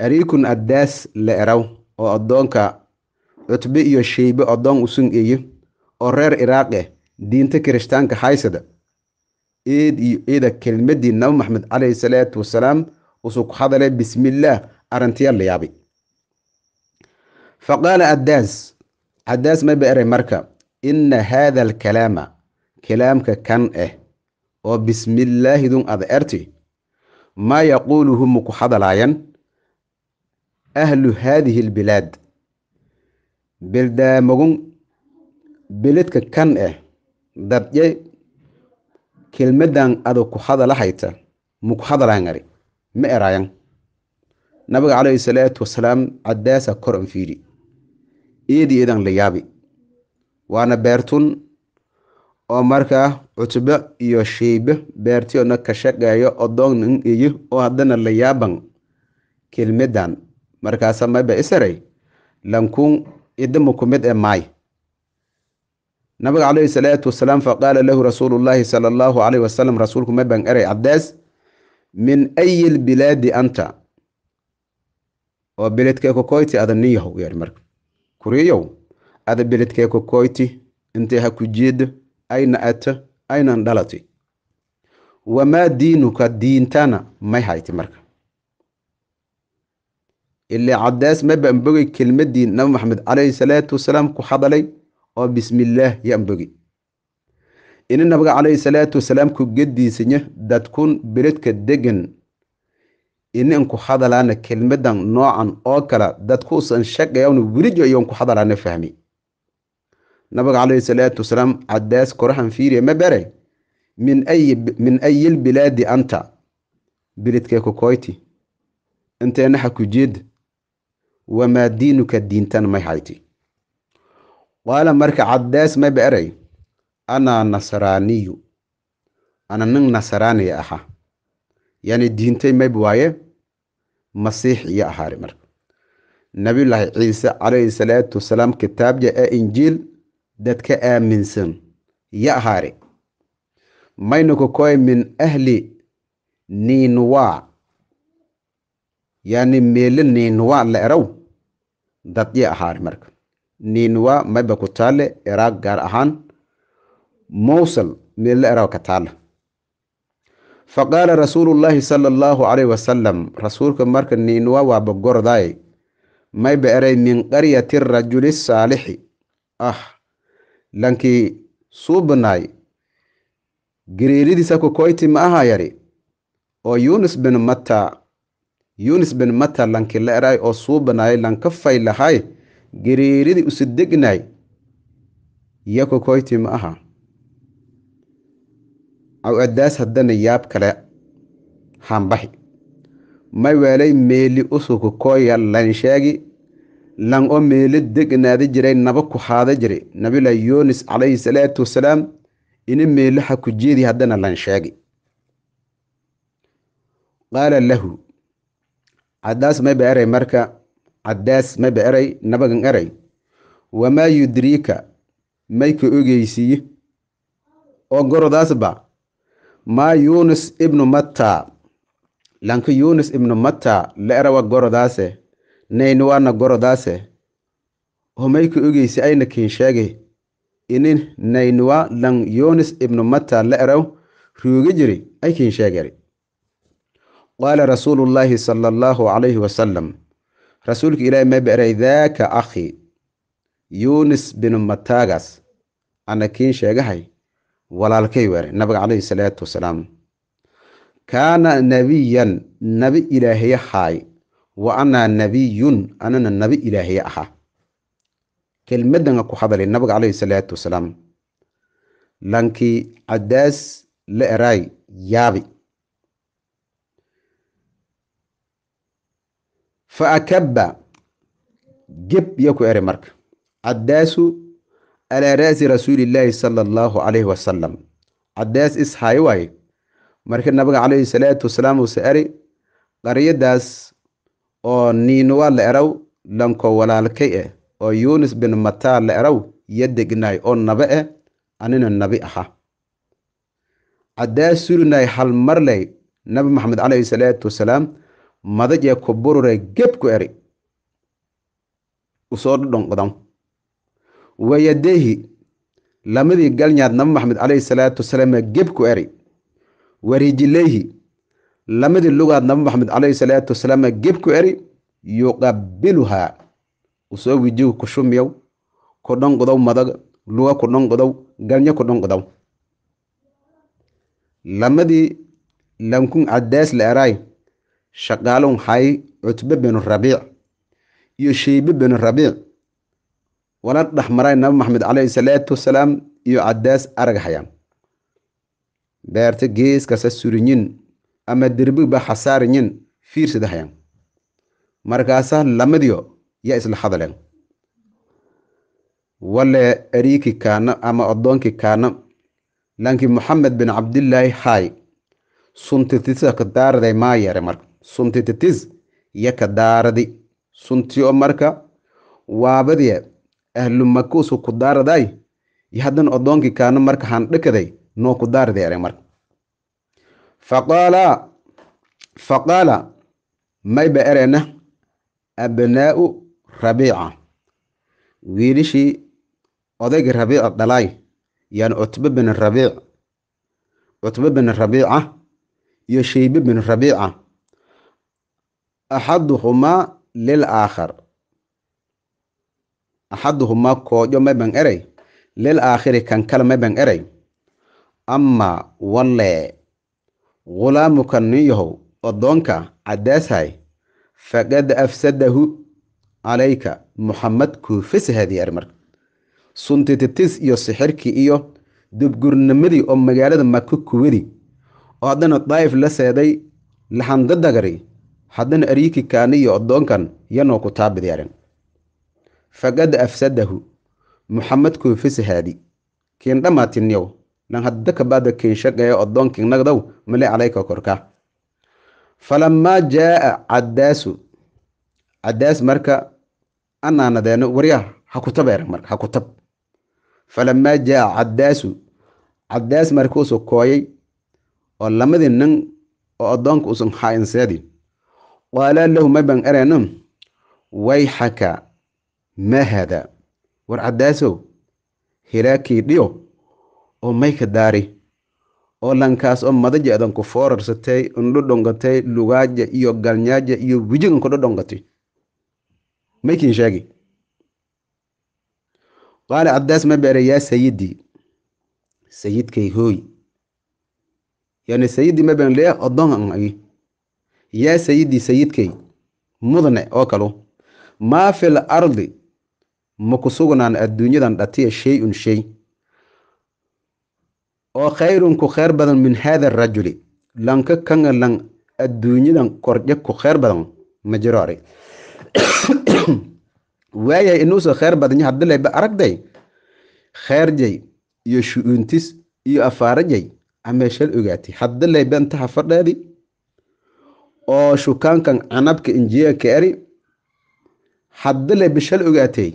ariikun addaas la eraw oo addoonka cutbe iyo sheybe odoon usun eeye oo reer iraaq eh diinta kirishtaanka haysada eed iyo eeda kelmadii nabi maxamed calayhi salaatu wasalaam ku hadalay bismillaah arrintiya la yaabay faqaala caddaas cadaas ma eray marka inna haada alkalaama kalaamka kan eh oo bismillaahidun ad erti maa yaquuluhu muku hadalaayan ahlu haadihi albilaad beldaamogun beledka kan eh dadye kelmadan adu ku hadalahayta muku hadalaangari ma eraayan nabiga calayhi salaatu wasalaam caddaasa kor an fiidi eedi eedan la yaabi waana beertun oo markaa cutube iyo sheybe beertiyoodna ka shaqeeyo odoon in eyo oo haddana la yaaban kelmadan markaasa maba isaray lankun idimo ku mid ee maay nabiga calayhi salaatu wasalaam faqaala lahu rasuulu llaahi sala allahu calayhi wasalam rasuulku ma baan eray caddees min ayi lbilaadi anta oo beledkee kokoyti ada nin yahow yari marka kuriyow ada beledkee kokoyti intee ha ku jeedo ayna ata aynan dhalati wamaa diinuka diintana may hayti marka ilaa cadaas maba anbogi kelmadii nabi maxamed calayhi salaatu wasalaam ku hadalay oo bismillaah ya anbogi ini nabiga calayhi salaatu wasalaam ku gediisanya dadkun beledka degan ini anku hadalaana kelmadan noocan oo kala dadkuusan shaqayawna welijo iyoon ku hadalaana fahmi nabiga calayhi salaatu wasalaam cadaas korahan fiiriya ma bere min ay min ayilbilaadi anta biledkee ku koyti inteena ha ku jeeda wamaa diinuka diintan may hayti qaala marka caddees may ba eray anaa nasraaniyu ana nin nasaraaniya ahaa yani diintay mayb waaye masiix iyo ahaari marka nabiyullaahi ciise calayhi salaatu wasalaam kitaabja ee injiil dadka aaminsan ya ahaari maynuka koy min ahli niinwaa yaani meele ninwa la eraw dadya ahaari marka ninwa mayba ku taale eraag gaar ahaan mowsal meella eraw ka taala faqaala rasuulullaahi sala allaahu calayhi wasalam rasuulka marka ninwa waaba gordaay mayba eray min qaryati rajuli saalixi ah lankii suubanaay gereeridiisa ku koyti ma aha yari oo yunis bin matta yunis bin mata leeray oo suubanaay lankafay lahay gereeridii usidegnay yako koyti ma aha aw adaas haddana yaab kale hambahi may weelay meeli usuku kooya lanshaagi lan oo meelo degnaada jiray naba ku haada jiray nabilah yunis calayhi salaatu wasalaam ina meelo ha ku jeedi haddana lanshaagi qaala lahu cadaas maba eray marka cadaas maba eray nabagan eray wamaa yudriika may ka ogeysiiye oo gorodaasba maa yuunus ibnu matta lanka yuunus ibnu matta la erawa gorodaase nayniwaana gorodaase oo mayka ka ogeysi ayna kiin sheegay inin naynuwa lan yuunus ibnu matta la eraw ruuga jiri ay kiin sheegari qaala rasuulu llaahi sala allahu calayhi wasalam rasuulka ilaahi ma beray daaka akhi yuunis binu mataagas ana kiin sheegahay walaalkay weere nabiga calayhi salaatu wasalaam kaana nabiyan nabi ilaahiye haay wa anaa nabiyun anana nabi ilaahiye ahaa kelmadana ku hadalay nabiga calayhi salaatu wasalaam lankii cadaas la eraay yaabi fa akabba geb yo ku ere marka caddaasu calaa ra'si rasuulillaahi sala allaahu calayhi wasalam caddaas is haay waaye markii nabiga calayhi salaatu wasalaam uuse eri qaryadaas oo niinuwa la eraw lanko walaalkay eh oo yuunis bin mataa la eraw ya degnaay oo nabe eh anina nabi aha caddaas sulinay hal marley nabi maxamed calayhi salaatu wasalaam madaje ko borore geb ku eri usoo dhudhonqdam wayadeehi lamidii galnyaad nabi maxamed caleyhi salaatu wasalaam e geb ku eri warijileehi lamadii lugaad nabi maxamed caleyhi salaatu wasalaam e geb ku eri yuqabiluhaa usoo wijigu ku shumiyow ku dhonqodow madaga luga ku dhonqodow galnyo ku dhonqodow lamadii lankun cadaas la eraay shaqaale waxay cutbe binu rabiic iyo sheybe binu rabiic wala dhex maray nabi maxamed caleyhi salaatu wasalaam iyo cadaas aragaxaya beerta geeskasa surinyin ama derbigba khasaarinyin fiirsadahayan markaasa lamadiyo yaa isla hadaleen wale eriikii kaana ama odoonki kaana lanki maxamed bin cabdillaahi hay suntirtisa daarday maa yeere marka suntititis iyo kadaaradi sunti oo marka waabadiya ahlumakuusu ku daaraday iyo haddan odoonkii kaano marka handhakaday noo ku daaraday ereg marka faqaala faqaala mayba erena abnaa'u rabiica wiilishii odayga rabiica dhalaay yani cutba bin rabiic cutba bin rabiica iyo shayba bin rabiica axaduhumaa lil aakhar axaduhumaa koojo maban eray lil aakhiri kan kale maban eray amaa walee ghulaamuka nin yahow odoonka caddaashay faqad afsadahu calayka muxamed kuu fasahadii arrimarka suntititis iyo sixirkii iyo dubgurnimadii oo magaalada maku kuwadi oo haddana daa'if la seeday laxandadagari haddana aryiki kaaniyo odoonkan yanoo ku taabid faqad afsadahu muxamed kun fasahaadi kiin dhamaatinyow dhan hadda kabaada kiin shaqeeyo addoonkin nagdow male calayka korka falamaa jaaa cadaasu cadaas marka anaanadeeno warya ha ku tabeeran marka ha falamaa jaaa caddaasu caddaas marka usoo kooyay oo lamadii nin oo addoonka usan haainseedin qaalaa lahu mabaan erano wayxaka mahada war caddaasow hiraakii dhiyo oo mayka daari olankaas oo madaja adan ku foorarsatay ndhodhongatay lugaaja iyo galnyaaja iyo wijigan ku dhodhongatay maykin sheegi qaala caddaas ma beere yaa sayidii sayidkay hooy yani sayidii ma been lee oddoon an yaa sayidii sayidkay mudne oo kalu maa fil ardi ma ku sugnaan adduunyadan dhatiya shay-un shay oo khayrun ku kheyr badan min haada arajuli lanka kanga lang adduunyadan kordhe ku kheyr badan ma jiro waayahay inuusa kheyr badan yaha haddilayba aragday kheyrjay iyo shu-uuntis iyo afaarajay amee shal ogaatay haddilayba intaha fadheedii oo shukaankan canabka injiya ka eri haddii la bishal ogaatay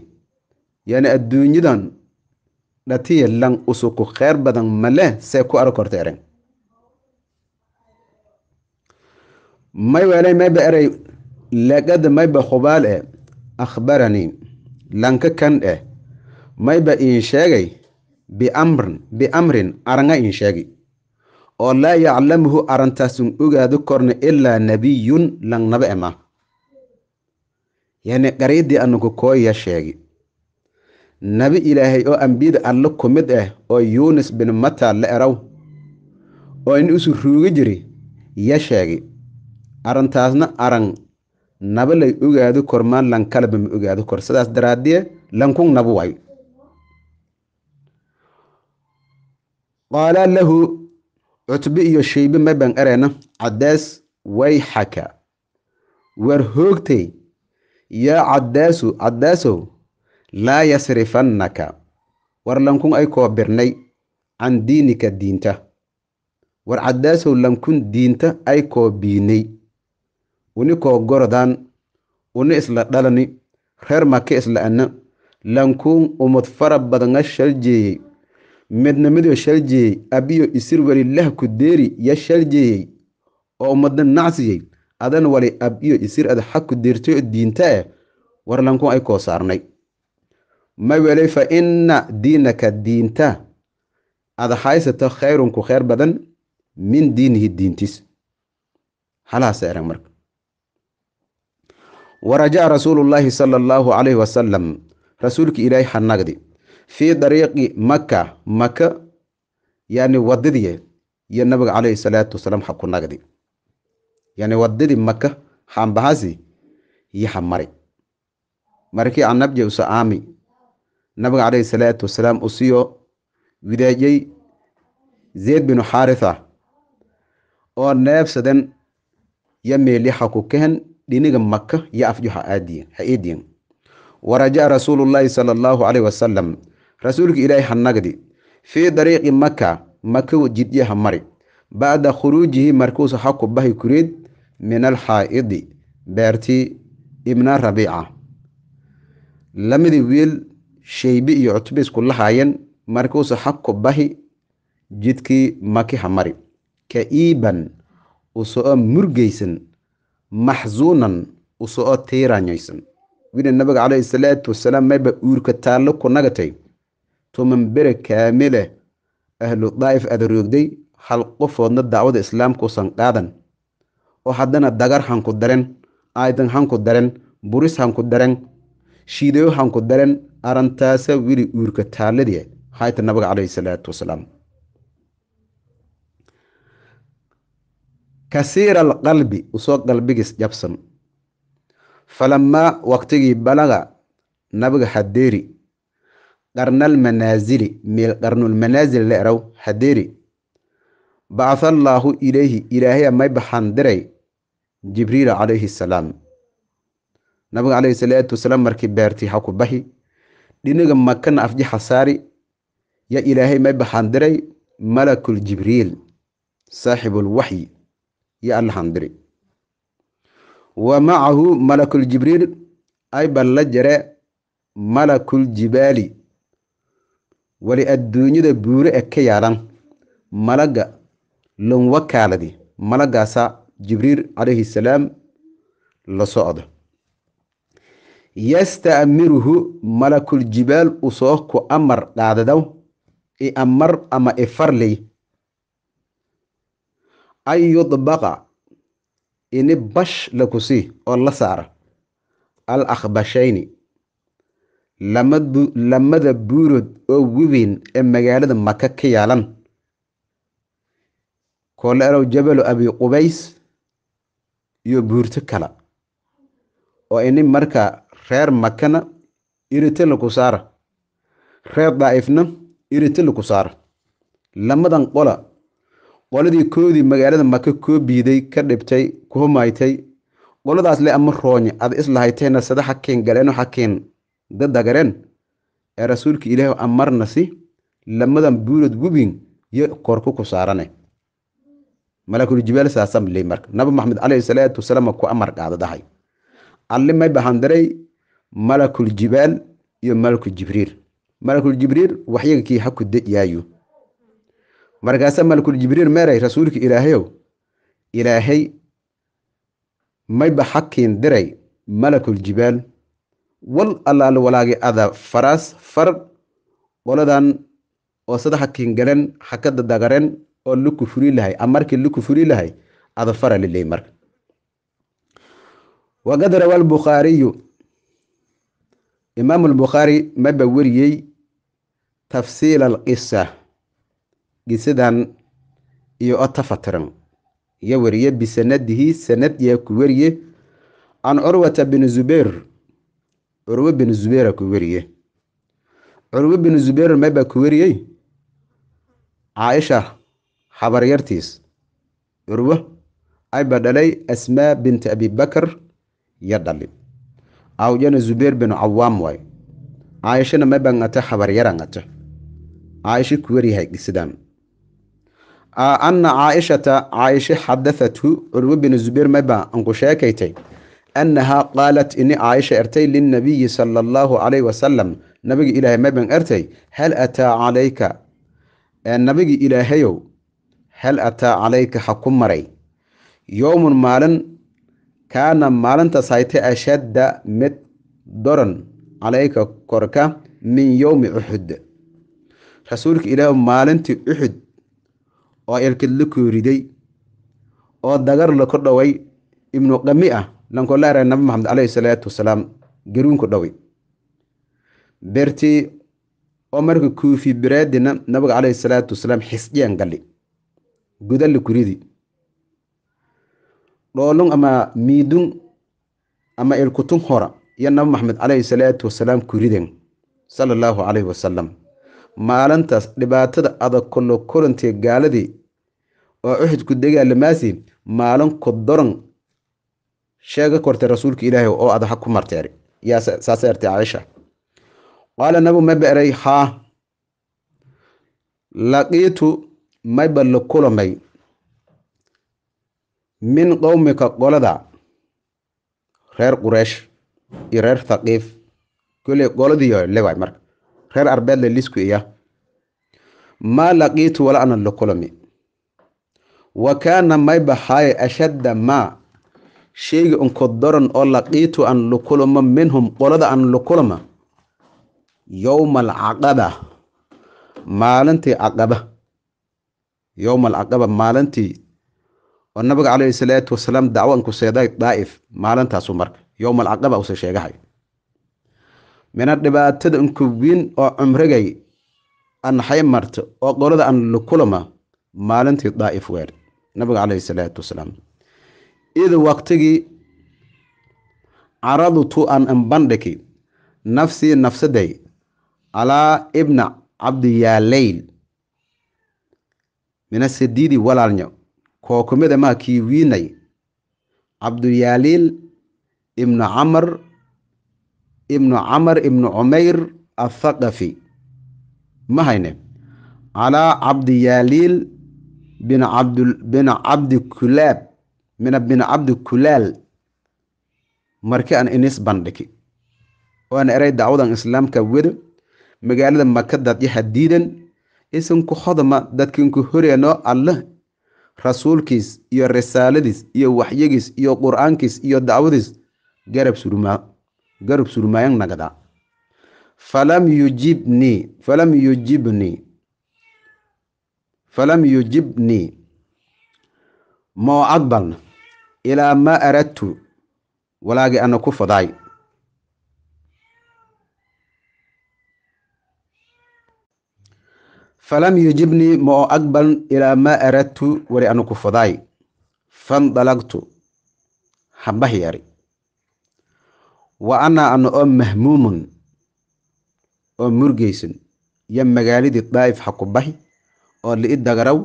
yani adduunyadan dhatiya lan usuku kheyr badan maleh see ku arag korta eren may welay mayba eray lagada mayba khubaal e eh, akhbaranii lanka kan eh mayba iin sheegay biamrin biamrin aranga iin sheegay oo laa yaclamuhu arrintaasun ogaado korna ilaa nabiyun lang nabe ema yani qariidii anagu kooya sheegi nabi ilaahay oo ambiyada alla ku mid ah oo yuunis bin mata la eraw oo in isu ruugi jiri ya sheegi arrintaasna aran naba lay ogaado kor maan lan kalaba ma ogaado kor sidaas daraaddee lankun nabu way qaala lahu cutbi iyo shaybe ma baan arayna caddaas wayxaka war hoogtay yaa caddaasu caddaasow laa yasrifannaka war lankun ay koo birnay can diinika diinta war caddaasow lankun diinta ay koo biinay uni koo gorodaan uni isla dhalani reer maka isla anna lankun umud fara badanga sharjeeyey meednamadioo sharjeeyey abiyo isir wali lah ku deeri ya shaljeeyey oo ummadna nacsiyey adan wali ab iyo isir ad xag ku deertay oo diinta ah war lanku ay koo saarnay ma welay fa inna diinaka diinta ad haysato khayrun ku kheyr badan min diinihi diintiis halaas eh, erag marka warajaca rasuulullaahi sala allaahu calayhi wasalam rasuulki ilaahay hanagdi fii dariiqi maka maka yani wadidiye iyo nabiga caleyhi salaatu wasalaam ha nagdi yani wadadii maka hambahasi iyo ha mari markii anabje usa aami nabiga caleyhi salaatu wasalaam usiyo widaajay zeyd binu xaaritha oo neebsadan yo meeli ha ku dhiniga maka yo afjo ha iidiyen waraja'a rasuulu llaahi sala allahu caleyh wasalam rasuulka ilaahay hanagdi fii dariiqi maka maka jidyaha mari bacda khuruujihi markuusu ha bahi kureed min alxaa'idi beertii ibna rabiica lamidi wiil sheybi iyo cutbi isku lahaayeen markuusu ha bahi jidkii maki ha mari kaiiban iiban usoo murgaysan maxzuunan usoo tiiranyoysan wiila nabiga caleyhi salaatu wasalaam mayba uurka taallo ku nagatay toban bere kaamile ahlu daa'if aada roogday hal qofoodna dacwada islaamkuusan qaadan oo haddana dagar hanku daren aydan hanku daren buris hanku daren shiidayo hanku daren arrintaasa weli uurka taalladii hayta nabiga caleyhi salaatu wasalaam kasiira alqalbi usoo qalbigiis jabsan falamaa waqtigii balaga nabiga hadeeri qarnalmanaazili meel qarnulmanaasil le eraw haderi bacahallaahu ilayhi ilaahaya may baxaan diray jibriila calayhi salaam nabiga calayhi salaatu wasalaam markii beertii ha ku baxi dhinaga makana afjaxa saari ya ilaahay may baxaan diray malakul jibriil saaxibulwaxyi ya allahan diri wa macahu malakul jibriil ayba la jare malakul jibaali wali adduunyada buuro e ka yaalan malaga lonwakaaladi malagaasa jibriil calayhi salaam la socda yastamiruhu malakuljibaal usoo ku amar dhaadadaw i amar ama ifarley an yudbaqa ini bash lakusii oo la saara al akhbashayni lamada buurood oo weyn ee magaalada maka ka yaalan koolleelow jabalu abi qubays iyo buurto kala oo ini markaa reer makana iritala ku saara reer daa'ifna iritala ku saara lamadan qola qoladii koodii magaalada maka koo biiday ka dhibtay ku humaytay qoladaas le ama roonye ad islahaytayna sada xakeen galeen xakeen dadagaren ee rasuulka ilaahu amarnasi lamadan burad gubin yo koorku ku saarane malakulujibaal saasam ley nabi maxamed caleyhi salaatu wasalaam ku amar qaada alli may bahandaray malakul-jibaal iyo malakul jibriir malakul jibriir waxyaga kii ha ku dayaayo markaasa malakul meeray rasuulka ilaahayow ilaahay mayba xakiin diray malakuljibaal wal allaale walaagi ada faraas far qoladan oo sada hakiingaren hakada dagaren oo luku lukufuri lahay amarkii furi lahay ada fara liley marka waqad rawa albukhaariyu imaamu albukhaari maba weriyey tafsiila alqisa gisadan iyo otafatiran ya wariye bisanadihi sanad yaa ku weriye can curwata bin zubayr curwe bin zubeera ku weriye curwe bin zubeer meebaa ku weriyey caaisha habaryartiis curwe aybaa dhalay asmaa binti abibakar ya dhalin awjana zubeer bin cawaam waay caaishana meebaa ngata xabaryara ngata caaisha ku weryahay dhisidaan anna caaishata caaisha xadathatu curwe bin zubeer meebaa anku sheekaytay annahaa qaalat ini caaisha ertay lilnabiyi sala allahu calayhi wasalam nabigii ilaahay maban ertay hal ataa calayka nabigii ilaahayow hal ataa calayka ha ku maray yowmun maalin kaana maalintaas hayta ashadda mid doran calayka korka min yowmi uxud rasuulka ilaahu maalintii uxud oo elked la kooriday oo dagar la kordhoway ibnu qami ah lankoolaare nabi maxamed caleyhi salaatu wasalaam garwiinku dhowi berti oo marka kuufi biraadina nabiga caleyhi salaatu wasalaam xisdhiyan galli gudalli kuridi dhoolung ama miidung ama ilkutung hora iyo nabi maxamed caleyhi salaatu wasalaam kuriden sala allaahu caleyhi wasalam maalintaas dhibaatada adag kolo korantee gaaladii oo cuxudku dagaalamaasi maalin ku doran sheega kortay rasuulka ilaahay oo aad ha ku marteeri yaa saasay artay caaisha qaala nabigu ma beeray haa laqiitu mayba la kulamay min qowmika qolada reer qureesh iyo reer thaqiif koley qoladiyo lewaay marka reer arbeed la lisku iya maa laqiitu wala ana la kulami wa kaana mayba haaye ashadda maa sheyga unkodoran oo laqiitu aan lukulma minhum qolada an lukulma yowma alcaqaba maalintii caqaba yowma alcaqaba maalintii oo nabiga caleyhi salaatu wasalaam dacwo aan ku seeday daa'if maalintaasu marka yowma alcaqaba use sheegahay mina dhibaatada unkubiin oo cumrigay aan xaymarto oo qolada aan lukulma maalintii daa'if weer nabiga caleyhi salaatu wasalaam idi waqtigii caradutu aan ambandhigi nafsii nafsaday calaa ibna cabdiyaalayn mina walaalnyo koo kumida maa kii wiinay cabdiyaaliil ibnu camar ibnu camar ibnu cumayr athaqafi mahayne calaa cabdiyaaliil bin kulaab mina bin cabdi kulaal marki aan inis bandhigi oo oan eray dacwadan islaamka wedo magaalada makadaad yaha diidan isanku hodma dadkinku horeeno alleh rasuulkiis iyo risaaladiis iyo waxyigiis iyo qur'aankiis iyo dacwadiis garab surmaayan nagada falam yujibnii falam yujibnii falam yujibnii mowcad balna ilaa maa aradtu walaagii ana ku fudaay falam yujibnii ma oo aqbal ilaa maa aradtu weli ana ku fudaay fandalagtu hambah yari wa anaa ana oo mahmuumun oo murgaysan yo magaalidii daa'if ha ku bahi oo li'i dagaraw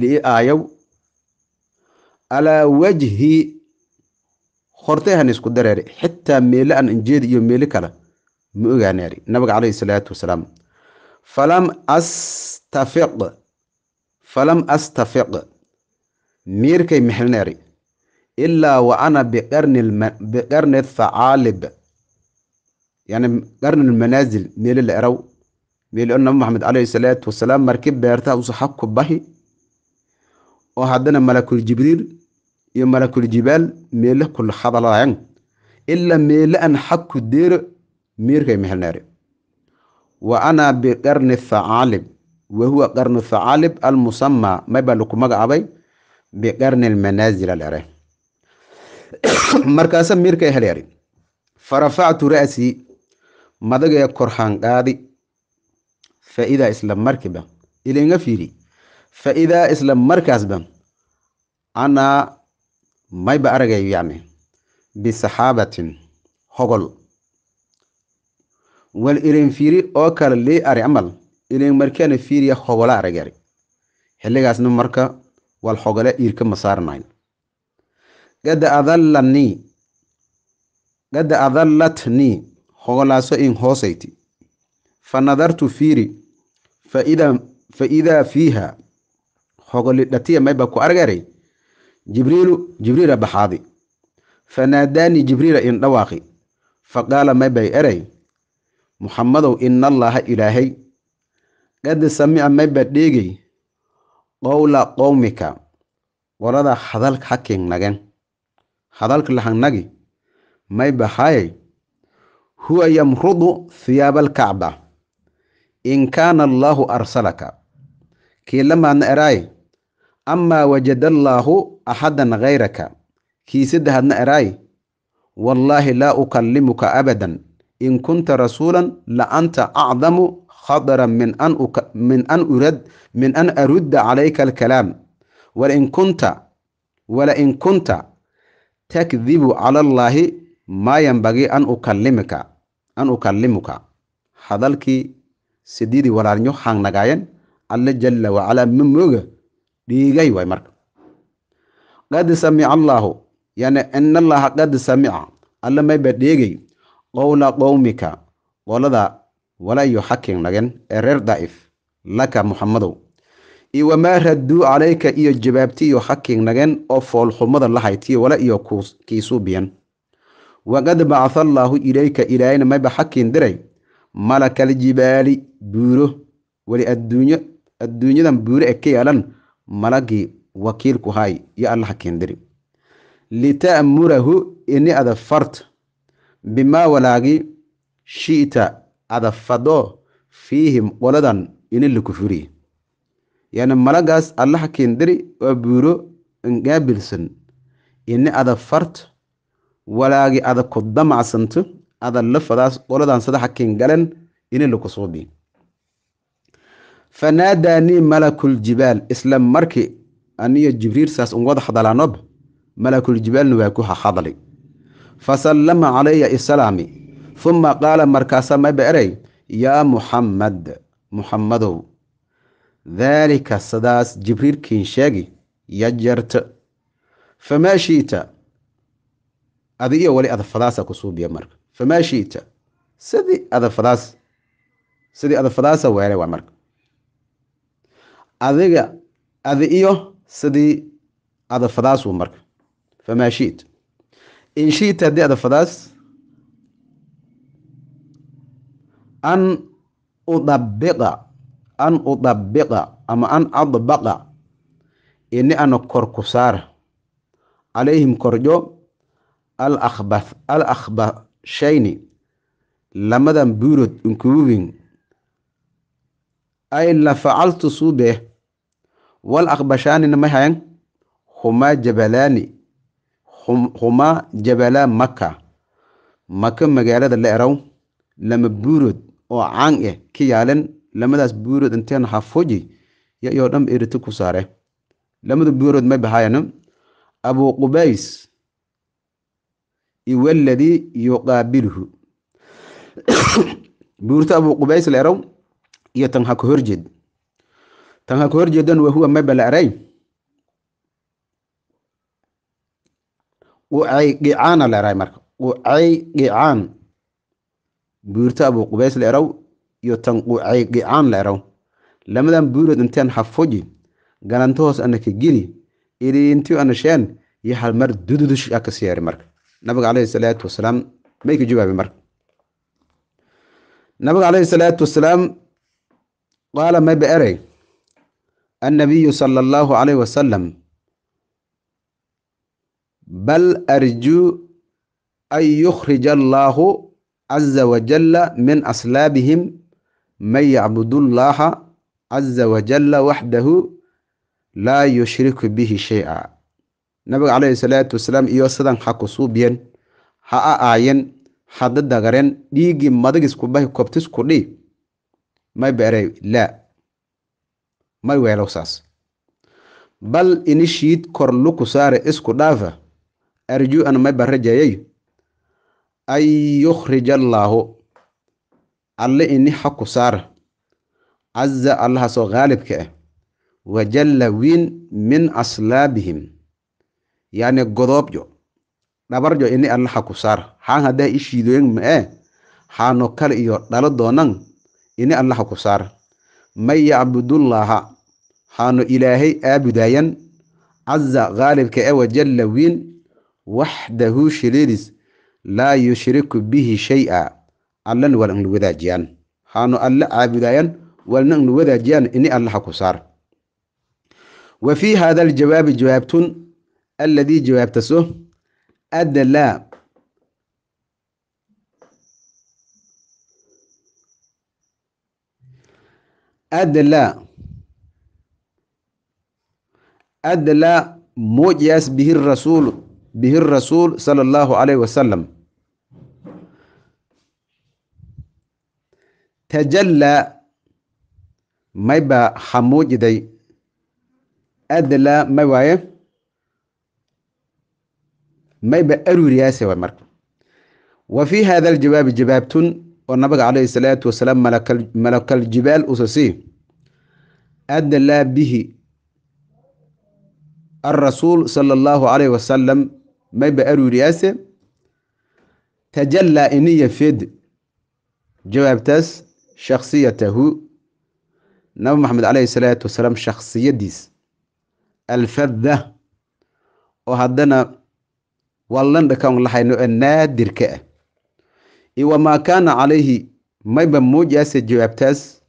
li'i aayaw calaa wajhi hortayhan isku dareeri xitaa meele aan injeedi iyo meeli kale ma ogaaneeri nabiga calayhi salaatu wasalaam falam astafiq falam astafiq miirkay mexlineeri ilaa wa ana biqarni thacaalib yani qarni lmanaasil meele la eraw meele o nabi maxamed calayhi salaatu wasalaam markii beertaha usaxa ku bahi oo haddana malakul jibriil iyo malakuljibaal meele kul hadalayan ila meele an xakku deero meerkay mehelneere wa ana biqarni thacaalib wahuwa huwa qarnu thacaalib almusamaa may baa laku magacaabay biqarni almanaazil alere markaasa meerkay haleeri farafactu ra'sii madagee korhaan qaadi faidaa isla markiiba ilinga fiiri faidaa isla markaasba anaa mayba aragayo yacni bisaxaabatin hogol wal ilin fiiri oo kale lii ari amal ilin markaana fiiriya hogola aragari xilligaasna marka wal hogole iirka ma saaranayn qad adallanii qad adallatnii hogolaaso in hoosayti fa nadartu fiiri fa idaa hogoli dhatiya mayba ku argari jibriilu jibriila baxaaday fanaadaanii jibriila indhawaaqi fa faqaala maybay eray muxammadow ina allaaha ilaahay qad samica mayba dheegay qowla qowmika qolada hadalka hakingnageen hadalka lahangnagi may baxaayay huwa yamrudu hiyaabalkacba in kaana allaahu arsalaka kiilamaadna eraay amaa wajada allaahu axadan hayraka kii saddexaadna eraay wallaahi laa ukallimuka abadan in kunta rasuulan la anta acdamu khadara min an arudda calayka alkalaam walain kunta takdibu cala allaahi maa yanbagii an ukallimuka hadalkii sidiidii walaalnyo haangnagaayan alle jalla wacalaa ma mooga dhiigay waay marka qad samica allaahu yani in allaha qad samica alle mayba dheegay qowla qowmika qolada walaa yuxakim nagan ee reer daa'if laka muxamadow iyo wamaa raduu calayka iyo iyo xakin nagan oo foolxumada la haytiyo wala iyo kiisuubiyan waqad bacatha allaahu ilayka ilaahayna mayba xakin diray malakaljibaali buuro weli adduunyo adduunyadan buuro e ka yaalan malagii wakiilku haay iyo alla ha keendiri lita'murahu ini ada fart bimaa walaagi shi'ta ada fado fiihim qoladan ini likufuri yani malagaas alla ha keendiri waa buuro ngaabilsan ini ada fart walaagi ada ku damacsanto ada lafadaas qoladan sadaxa galan ini lakusuubi fanaadaanii malakuljibaal isla markii aniyo jibriil saas un wada hadalaanoba waa ku hadlay fasallama calaya isalaami uma qaala markaasa maba erey yaa muxammad muxammadow daalika sidaas jibriilkiin sheegi yajarta famaa shiita adi iyo wali adafadaasa ku suubiya marka famaa shiita sidii adafadaas sidii adafadaasa weere waa marka adiga adi iyo sidii adafadaas marka famaa shit in shita haddii adafadaas an udabiqa an udabiqa ama an adbaqa ini ana korku saara calayhim korjo al akhbashayni lamadan buurod inkuubin ay la facaltu suubeh wal akhbashaanina na may hayang huma jabalaani huma jabalaa maka maka magaalada la eraw lama buurood oo caan eh ka yaalan lamadaas buurood inteen hafoji yayoo dhan erita ku saare lamada buurood may bahayana abu qubays iwaladii yuqaabiluhu buurta abu qubays la eraw iyo tan ha ka horjeed tan ha ka horjeedan wahuwa mabala'ray ucay gicaana la eray marka ucay gicaan buurta abu qubays la eraw iyo tan ucay gicaan la eraw lamadan buurood inteen hafuji galantahoos ana ka geli idiintiyo ana iyo halmar dududush a kasii heri marka nabiga caleyhi salaatu wasalaam may ka jawaabi marka nabiga caleyhi salaatu wasalaam qaala maba erey annabiyu صلى الله عليه wasalam bal arjuu an يخرج allaahu caza وجل min aslaabihim من يعبد الله عز وجل وحده laa yushriku bihi shay-a nabiga calayhi salaatu wasalaam iyo sidan ha ku suubiyeen ha a aayen ha dadagaren dhiiggii madagisku bahi kobtisku dhii may beerey laa may weelow saas bal inishiid kor luku saare isku dhaafa arju-an may rajayay an yukhrija allaahu alle ini ha ku saara caza allahaasoo ghaalibka ah eh. wajalla wiin min aslaabihim yacni godoobjo dhabarjo ini alla xaku ku saara haan haddaha ishiidoyin ma-ee eh? xaano kale iyo dhalo doonan ini alla ha ku saara man yacbudullaaha waxaanu ilaahay aabudayan caza khaalibka ee wajalla wiin waxdahu shiliidis laa yushriku bihi shay-a allan waan wadaajiyaan waxaanu alla caabudaayan walna ignu wadaajiyaan ini allaha ku saar wa fii haada aljawaabi jawaabtun alladii jawaabtaso adlaa adlaa adlaa moƴƴiyaas bihi rasuul sala allahu alayhi wasalam tajallaa maybaa ha muujiday adlaa may waaye mayba aruriyaase way marka wa fii hada aljawaabi jawaabtun oo nabiga calayhi salaatu wasalaam malakal jibaal usa sii adlaa bihi الرسول صلى الله عليه وسلم ما بأرو رياسة تجلى إني فيد جواب تاس شخصيته نبي محمد عليه الصلاة والسلام شخصية ديس الفذة وهدنا واللن دكان لحين نادر كأ وما كان عليه ما يبموج ياسة جواب تاس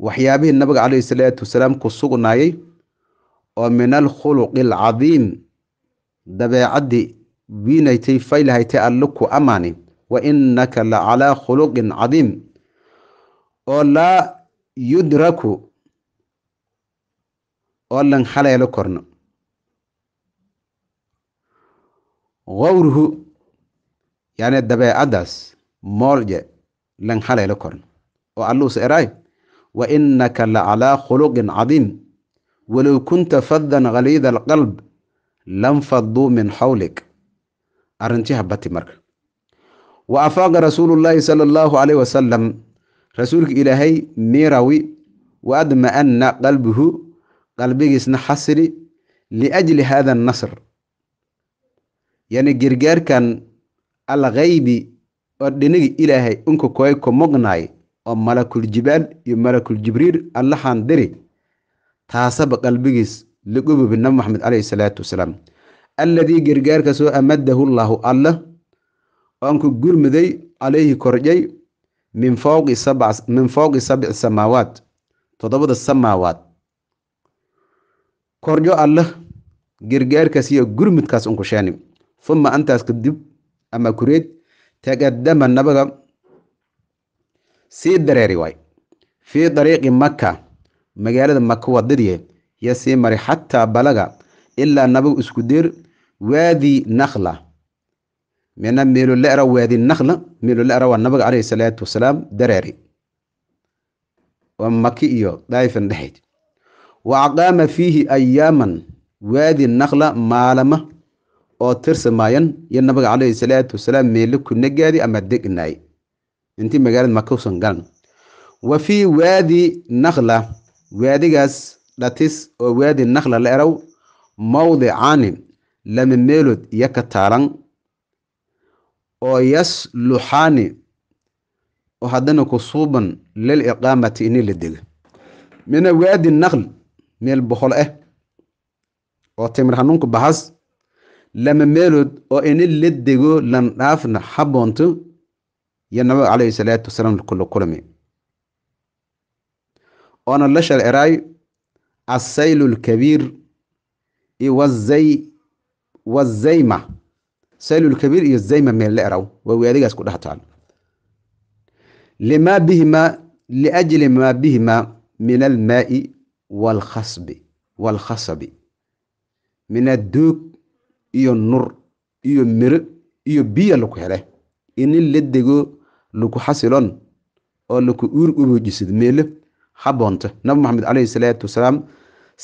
waxyaabihii nabiga calayhi salaatu wasalaam ku sugnayey oo min alkhuluqi alcadiim dabeecaddii wiinaytay faylahaytay alle ku ammaani wa innaka la calaa khuluqin cadiim oo laa yudraku oo lan haleelo korno gowruhu yacni dabeecaddaas moolje lan haleelo korno oo alluus eraay wa innaka la calaa khuluqin cadiim walow kunta faddan khaliida alqalb lam fadduu min xawlik arrintii habati marka wa afaaqa rasuulullaahi sala allahu caleyh wasalam rasuulka ilaahay mirawi wa adma'anna qalbuhu qalbigiisna xasili liajli haada annasr yani gergaarkan alkhaybi oo dhinigi ilaahay unka koy ko mognaay oo malakuljibaal iyo malakul allahaan diri taasaba qalbigiis ligububi nabi maxamed calayhi salaatu wasalaam alladii gargaarkaasoo amadahu llaahu alla oanku gurmuday calayhi korjay min fowqi sabci samaawaat toddobada samaawaad korjo alla gargaarkaas iyo gurmudkaas unku sheeni uma antaas kadib ama kureed tagadama nabaga sii dareeri waay fii dariiqi makka magaalada maka wadadiye yo sii mari xataa balaga ilaa nabagu isku dir waadi nakhla mina meelolera waadi nakla meelolera waa nabaga caleyhi salaatu wasalaam dareeri oo maki iyo daayifan dhexeyd wa aqaama fiihi ayaaman waadi nakhla maalama oo tirsamaayan iyo nabiga calayhi salaatu wasalaam meelo kunagaadi ama degnaay intii magaalada maka usan galan wa fii waadi nakhla waadigaas dhatis oo uh, waadi nakhla la erow mawdicaanin lama meelood iyo ka taalan oo yasluxaani oo haddana kusuuban lil iqaamati ini la dega mina waadi nakhl meel boqol ah eh, oo timir hanuunku bahas lama meelood oo ini la dego lan dhaafna haboonto iyo nabiga caleyhi salaatu wasalaam kulkulami oona la shal eraayo asayl اlkabiir wazayma saylulkabiir iyo zayma meelle eraw waa weadigaas ku dhex taal limaa bihima liajli maa bihimaa min almaai walkasbi walkhasabi min adduug iyo nur iyo miro iyo biya laku hele inin la dego laku xasilon oo laku uur urujisid meele haboonta nabi maxamed caleyhi salaatu wasalaam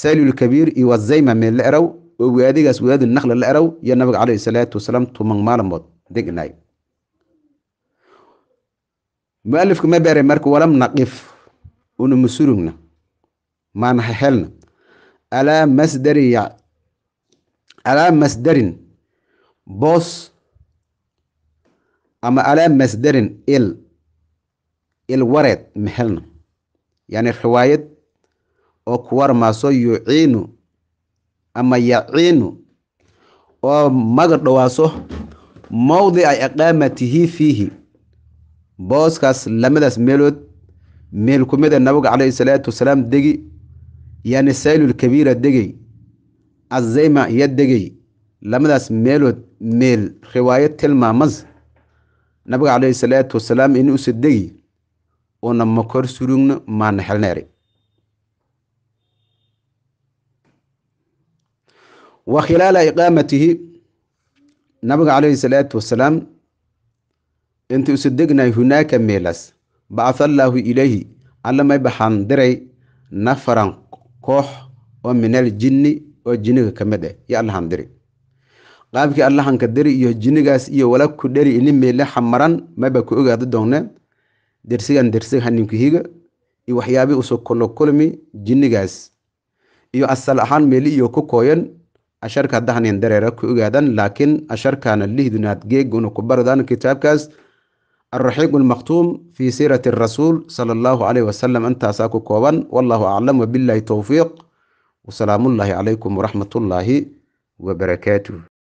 saalilkabiir iyo wazayma meel la eraw oo waadigaas waadi nakla la eraw iyo nabiga caleyhi salaatu wasalaam tuman maalmood degnay mualifka ma beere marka walam naqif una musurugna maana hahelna alaa masdari calaa masdarin boos ama alaa masdarin il il wareed ma helna yani riwaayad oo kuwarmaaso yuciinu ama yaciinu oo magad dhowaaso mowdica iqaamatihi fiihi booskaas lamadaas meelood meel ku mida ah nabigu calayhi salaatu wasalaam degi yani saylulkabiira degey azayma ya degey lamadaas meelood meel riwaayad tilmaamas nabiga calayhi salaatu wasalaam in usa degi una mokor sulugno maana xelneeri wa khilaala iqaamatihi nabiga calayhi salaatu wasalaam inta isu degnay hunaaka meelas bacaa allaahu ilayhi alla may baxaan diray nafaran koox oo minal jinni oo jinniga ka mid ah eh, yo allahan diri qaabkii allahanka diri iyo jinnigaas iyo wala ku dheri ini meele xamaran mayba ku ogaada doonee dersigan dersiga hanimkihiga iyo waxyaabihii usoo kolokolmi jinnigaas iyo asal ahaan meeli iyo ku kooyan asharka haddahanin dareera ku ogaadan laakiin asharkaana lihdunaad geeguna ku baradaan kitaabkaas alraxiiq almaktuum fii siirati rasuul sala allahu caleyh wasalam intaasaa ku kooban wallahu aclam wabilaahi towfiiq wasalaamu wasalaamullaahi calaykum waraxmat ullaahi wabarakaatuh